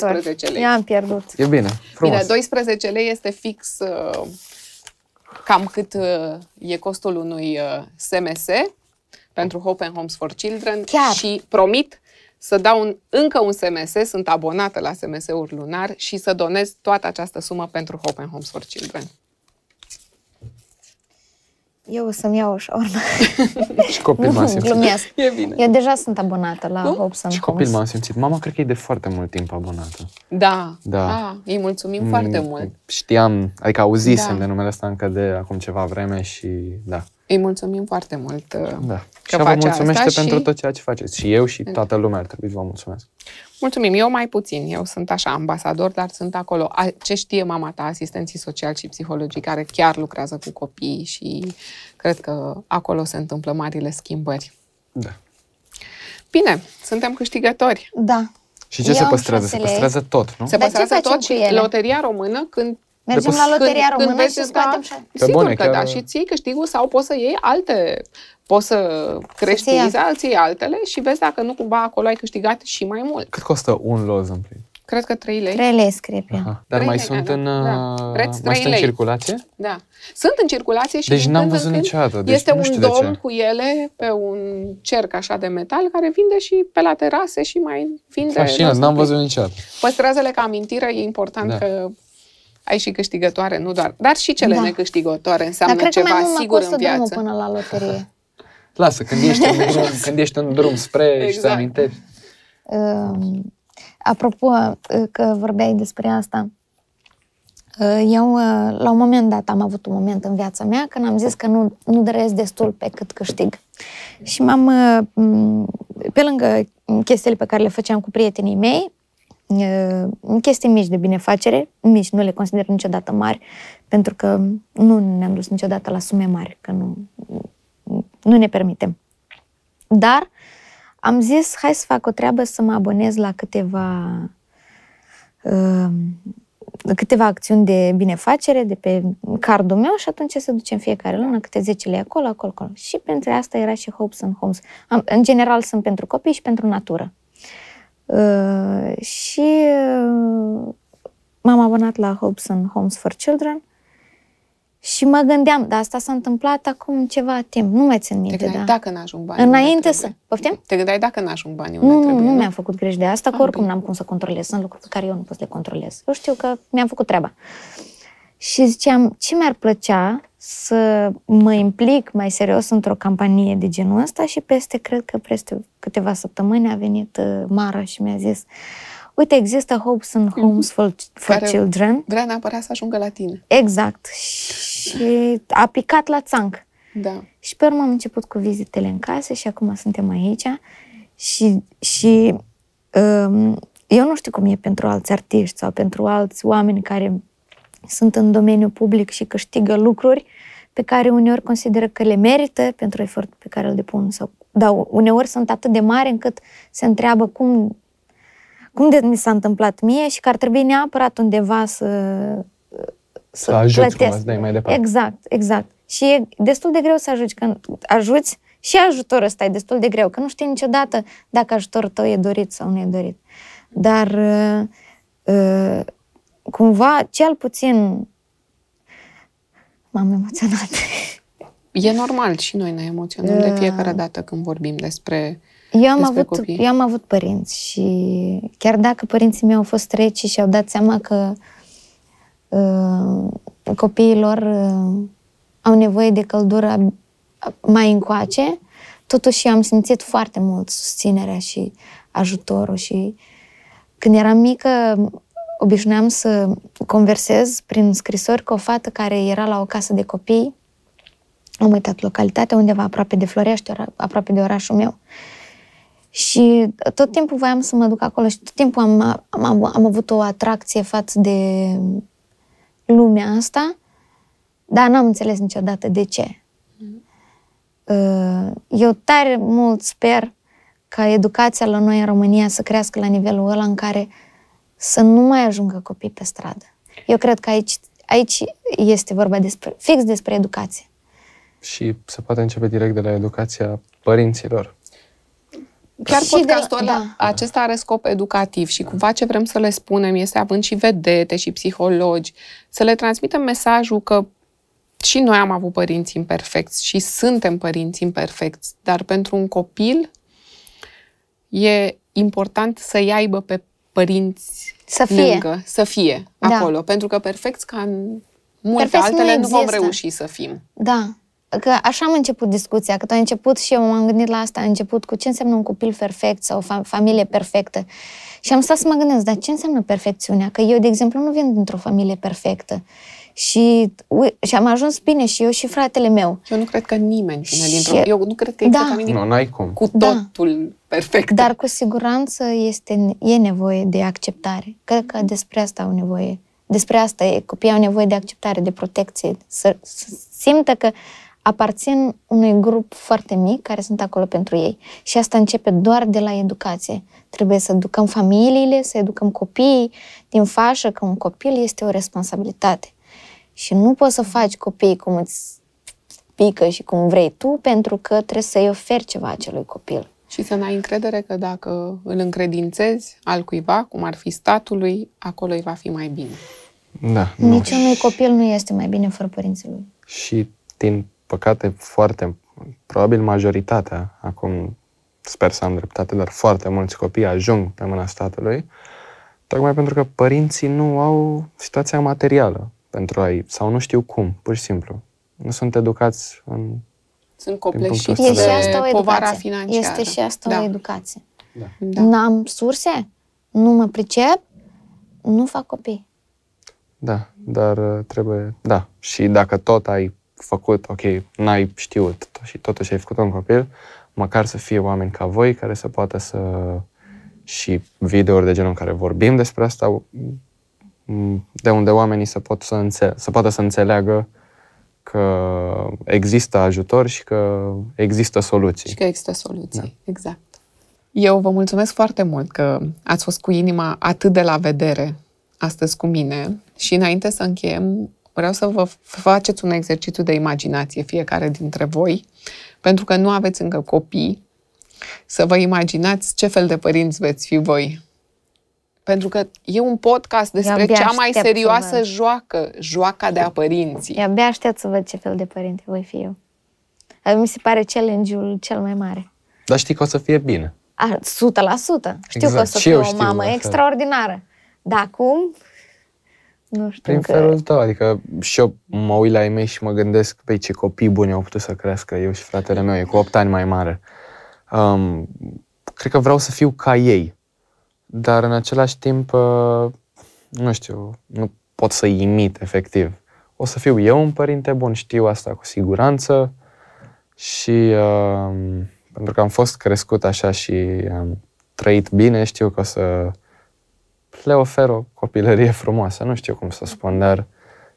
12 lei. i am pierdut. E bine, frumos. Bine, 12 lei este fix uh, cam cât uh, e costul unui SMS uh, pentru Hope and Homes for Children Chiar. și promit să dau un, încă un SMS, sunt abonată la SMS-uri lunar și să donez toată această sumă pentru Hope and Homes for Children. Eu o să-mi iau o șaurma. și copil m-a simțit. Glumesc. E bine. Eu deja sunt abonată la nu? Hope Și copil m-a simțit. Mama cred că e de foarte mult timp abonată. Da. Da. A, ah, îi mulțumim mm, foarte mult. Știam, adică auzisem da. de numele ăsta încă de acum ceva vreme și da. Îi mulțumim foarte mult. Uh, da că și vă mulțumește pentru și... tot ceea ce faceți. Și eu și toată lumea ar trebui să vă mulțumesc. Mulțumim. Eu mai puțin. Eu sunt așa ambasador, dar sunt acolo. A, ce știe mama ta, asistenții sociali și psihologii care chiar lucrează cu copii și cred că acolo se întâmplă marile schimbări. Da. Bine, suntem câștigători. Da. Și ce eu se păstrează? Se păstrează tot, nu? Se păstrează tot și ele? loteria română când Mergem la loteria când, română când și scoatem și... Sigur bune, că chiar... da, și ții câștigul sau poți să iei alte, poți să crești să alții altele și vezi dacă nu cumva acolo ai câștigat și mai mult. Cât costă un loz în plin? Cred că 3 lei. 3 lei scrie pe Aha. Dar mai lei, sunt da, în, da. da. Uh, Preț mai sunt în circulație? Da. Sunt în circulație și deci n-am văzut niciodată. Deci este un domn cu ele pe un cerc așa de metal care vinde și pe la terase și mai vinde. Fascinant, n-am văzut niciodată. Păstrează-le ca amintire, e important da. că ai și câștigătoare, nu doar, dar și cele da. necâștigătoare înseamnă dar ceva că sigur în viață. până la loterie. Lasă, când ești în drum, când ești în drum spre exact. și ți amintești. Uh, apropo eh, că vorbeai despre asta, eh, eu, eh, la un moment dat, am avut un moment în viața mea când am zis că nu, nu dăresc destul pe cât câștig. Și m-am, pe lângă chestiile pe care le făceam cu prietenii mei, chestii mici de binefacere, mici, nu le consider niciodată mari, pentru că nu ne-am dus niciodată la sume mari, că nu, nu ne permitem. Dar am zis, hai să fac o treabă să mă abonez la câteva uh, câteva acțiuni de binefacere de pe cardul meu și atunci se ducem fiecare lună câte 10 lei acolo, acolo, acolo. Și pentru asta era și Hopes and Homes. Am, în general sunt pentru copii și pentru natură. Uh, și uh, m-am abonat la Hobbs and Homes for Children și mă gândeam, dar asta s-a întâmplat acum ceva timp, nu mai țin minte. Te da. dacă n-ajung banii Înainte să... Poftim? Te gândeai dacă n-ajung banii Nu, trebuie, nu, nu mi-am făcut greș de asta, ah, că oricum n-am cum să controlez. Sunt lucruri pe care eu nu pot să le controlez. Eu știu că mi-am făcut treaba. Uh, și ziceam ce mi-ar plăcea să mă implic mai serios într-o campanie de genul ăsta și peste, cred că peste câteva săptămâni a venit uh, Mara și mi-a zis uite, există Hopes and mhm. Homes for, for Children. Vrea neapărat să ajungă la tine. Exact. Și a picat la țanc. Da. Și pe urmă am început cu vizitele în casă și acum suntem aici. Și, și um, eu nu știu cum e pentru alți artiști sau pentru alți oameni care sunt în domeniul public și câștigă lucruri pe care uneori consideră că le merită pentru efortul pe care îl depun. Sau, dar uneori sunt atât de mari încât se întreabă cum, cum de mi s-a întâmplat mie și că ar trebui neapărat undeva să să, să ajuți plătesc. să da, mai departe. Exact, exact. Și e destul de greu să ajuți. Când ajuți, și ajutorul ăsta e destul de greu, că nu știi niciodată dacă ajutorul tău e dorit sau nu e dorit. Dar uh, uh, cumva, cel puțin m-am emoționat. E normal și noi ne emoționăm de da. fiecare dată când vorbim despre eu am, avut, copii. eu am avut părinți și chiar dacă părinții mei au fost reci și au dat seama că uh, copiilor uh, au nevoie de căldură mai încoace, totuși am simțit foarte mult susținerea și ajutorul și când eram mică obișnuiam să conversez prin scrisori cu o fată care era la o casă de copii, am uitat localitatea, undeva aproape de Florești, aproape de orașul meu. Și tot timpul voiam să mă duc acolo și tot timpul am, am, am avut o atracție față de lumea asta, dar n-am înțeles niciodată de ce. Mm-hmm. Eu tare mult sper ca educația la noi în România să crească la nivelul ăla în care uh, să nu mai ajungă copii pe stradă. Eu cred că aici, aici este vorba despre, fix despre educație. Și se poate începe direct de la educația părinților. Chiar și podcastul de, da. acesta are scop educativ și cumva ce vrem să le spunem este, având și vedete și psihologi, să le transmitem mesajul că și noi am avut părinți imperfecți și suntem părinți imperfecți, dar pentru un copil e important să-i aibă pe părinți să fie. Lângă, să fie da. acolo. Pentru că perfect ca în multe perfect altele nu, nu vom reuși să fim. Da. Că așa am început discuția, că tu ai început și eu m-am gândit la asta, am început cu ce înseamnă un copil perfect sau o fa- familie perfectă. Și am stat să mă gândesc, dar ce înseamnă perfecțiunea? Că eu, de exemplu, nu vin dintr-o familie perfectă. Și, ui, și am ajuns bine și eu și fratele meu. Eu nu cred că nimeni vine dintr-o... Eu nu cred că da. există exact nimeni. nu, n-ai cum. cu da. totul da. perfect. Dar cu siguranță este, e nevoie de acceptare. Cred că despre asta au nevoie. Despre asta e. Copiii au nevoie de acceptare, de protecție. Să, să simtă că aparțin unui grup foarte mic care sunt acolo pentru ei. Și asta începe doar de la educație. Trebuie să educăm familiile, să educăm copiii din fașă că un copil este o responsabilitate. Și nu poți să faci copii cum îți pică și cum vrei tu, pentru că trebuie să-i oferi ceva acelui copil. Și să n-ai încredere că dacă îl încredințezi al cuiva, cum ar fi statului, acolo îi va fi mai bine. Da, nu. Niciunui copil nu este mai bine fără părinții lui. Și, din păcate, foarte, probabil majoritatea, acum sper să am dreptate, dar foarte mulți copii ajung pe mâna statului, tocmai pentru că părinții nu au situația materială pentru a-i... sau nu știu cum, pur și simplu. Nu sunt educați în... Sunt copleșiți de, și asta o povara financiară. Este și asta da. o educație. Da. Da. N-am surse, nu mă pricep, nu fac copii. Da, dar uh, trebuie, da. Și dacă tot ai făcut, ok, n-ai știut și totuși ai făcut un copil, măcar să fie oameni ca voi care să poată să și videouri de genul în care vorbim despre asta de unde oamenii să, pot să, înțe- să poată să înțeleagă că există ajutor și că există soluții. Și că există soluții, da. exact. Eu vă mulțumesc foarte mult că ați fost cu inima atât de la vedere astăzi cu mine și înainte să încheiem, vreau să vă faceți un exercițiu de imaginație fiecare dintre voi, pentru că nu aveți încă copii, să vă imaginați ce fel de părinți veți fi voi pentru că e un podcast despre cea mai serioasă joacă, joaca de a părinții. Eu abia aștept să văd ce fel de părinte voi fi eu. Mi se pare challenge-ul cel mai mare. Dar știi că o să fie bine. A, 100%. Știu exact. că o exact. să fie o mamă extraordinară. Dar acum, nu știu Prin că... felul tău, adică și eu mă uit la ei mei și mă gândesc pe ce copii buni au putut să crească eu și fratele meu, e cu 8 ani mai mare. Um, cred că vreau să fiu ca ei dar în același timp, uh, nu știu, nu pot să imit efectiv. O să fiu eu un părinte bun, știu asta cu siguranță și uh, pentru că am fost crescut așa și am trăit bine, știu că o să le ofer o copilărie frumoasă, nu știu cum să spun, dar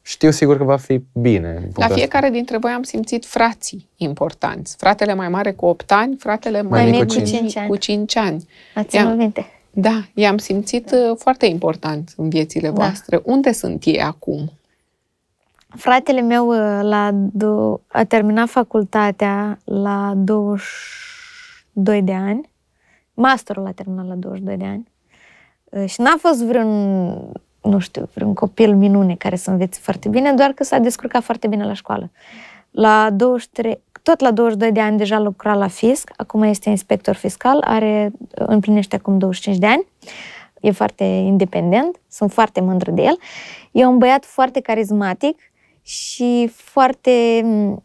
știu sigur că va fi bine. La fiecare asta. dintre voi am simțit frații importanți. Fratele mai mare cu 8 ani, fratele mai, mai mic cu 5 ani. Cu 5 ani. Ați minte. Da, i-am simțit uh, foarte important în viețile da. voastre. Da. Unde sunt ei acum? Fratele meu uh, la do- a terminat facultatea la 22 de ani. Masterul a terminat la 22 de ani. Uh, și n-a fost vreun, nu știu, vreun copil minune care să învețe foarte bine, doar că s-a descurcat foarte bine la școală. La 23 tot la 22 de ani deja lucra la fisc, acum este inspector fiscal, are, împlinește acum 25 de ani, e foarte independent, sunt foarte mândră de el. E un băiat foarte carismatic și foarte...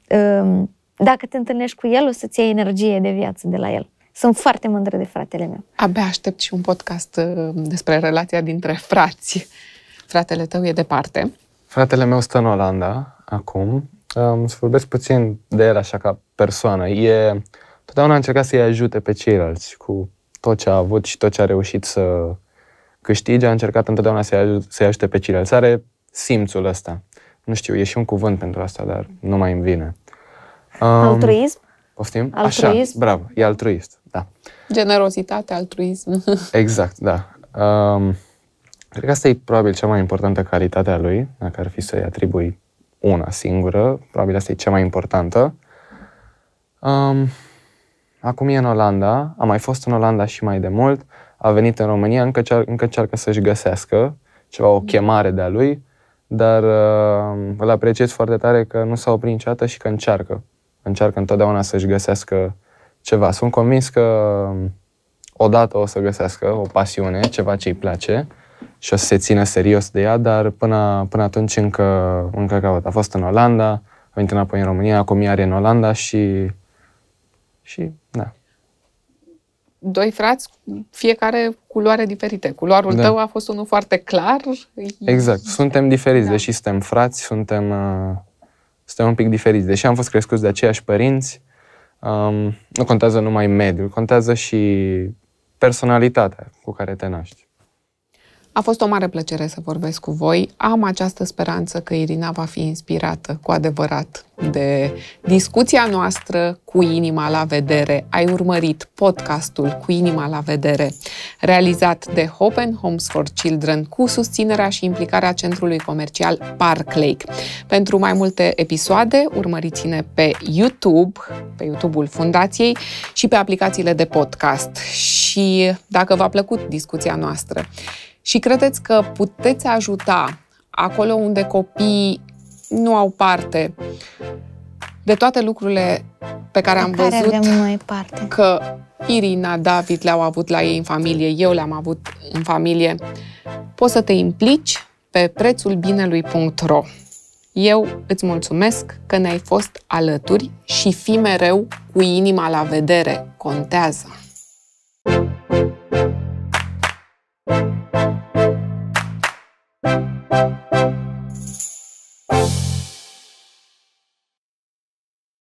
Um, dacă te întâlnești cu el, o să-ți iei energie de viață de la el. Sunt foarte mândră de fratele meu. Abia aștept și un podcast um, despre relația dintre frați. Fratele tău e departe. Fratele meu stă în Olanda acum um, să vorbesc puțin de el așa ca persoană. E, totdeauna a încercat să-i ajute pe ceilalți cu tot ce a avut și tot ce a reușit să câștige. A încercat întotdeauna să-i, aj- să ajute pe ceilalți. Are simțul ăsta. Nu știu, e și un cuvânt pentru asta, dar nu mai îmi vine. Um, altruism? Poftim? Altruism? Așa, bravo, e altruist, da. Generozitate, altruism. exact, da. Um, cred că asta e probabil cea mai importantă calitate a lui, dacă ar fi să-i atribui una singură, probabil asta e cea mai importantă. Um, acum e în Olanda, a mai fost în Olanda și mai de mult, a venit în România, încă, cear, încă cearcă să-și găsească ceva, o chemare de-a lui, dar uh, îl apreciez foarte tare că nu s-a oprit niciodată și că încearcă. Încearcă întotdeauna să-și găsească ceva. Sunt convins că um, odată o să găsească o pasiune, ceva ce îi place și o să se țină serios de ea, dar până, până atunci încă, încă caut. A fost în Olanda, a venit înapoi în România, acum iar în Olanda și, și da. Doi frați, fiecare culoare diferite. Culoarul da. tău a fost unul foarte clar. Exact. Suntem diferiți, da. deși suntem frați, suntem, uh, suntem un pic diferiți. Deși am fost crescuți de aceiași părinți, um, nu contează numai mediul, contează și personalitatea cu care te naști. A fost o mare plăcere să vorbesc cu voi. Am această speranță că Irina va fi inspirată cu adevărat de discuția noastră cu inima la vedere. Ai urmărit podcastul cu inima la vedere, realizat de Hope and Homes for Children cu susținerea și implicarea centrului comercial Park Lake. Pentru mai multe episoade, urmăriți-ne pe YouTube, pe YouTube-ul Fundației și pe aplicațiile de podcast. Și dacă v-a plăcut discuția noastră, și credeți că puteți ajuta acolo unde copiii nu au parte de toate lucrurile pe care am care văzut avem noi parte. că Irina, David le-au avut la ei în familie, eu le-am avut în familie, poți să te implici pe prețulbinelui.ro. Eu îți mulțumesc că ne-ai fost alături și fi mereu cu inima la vedere. Contează! thank you Thank you.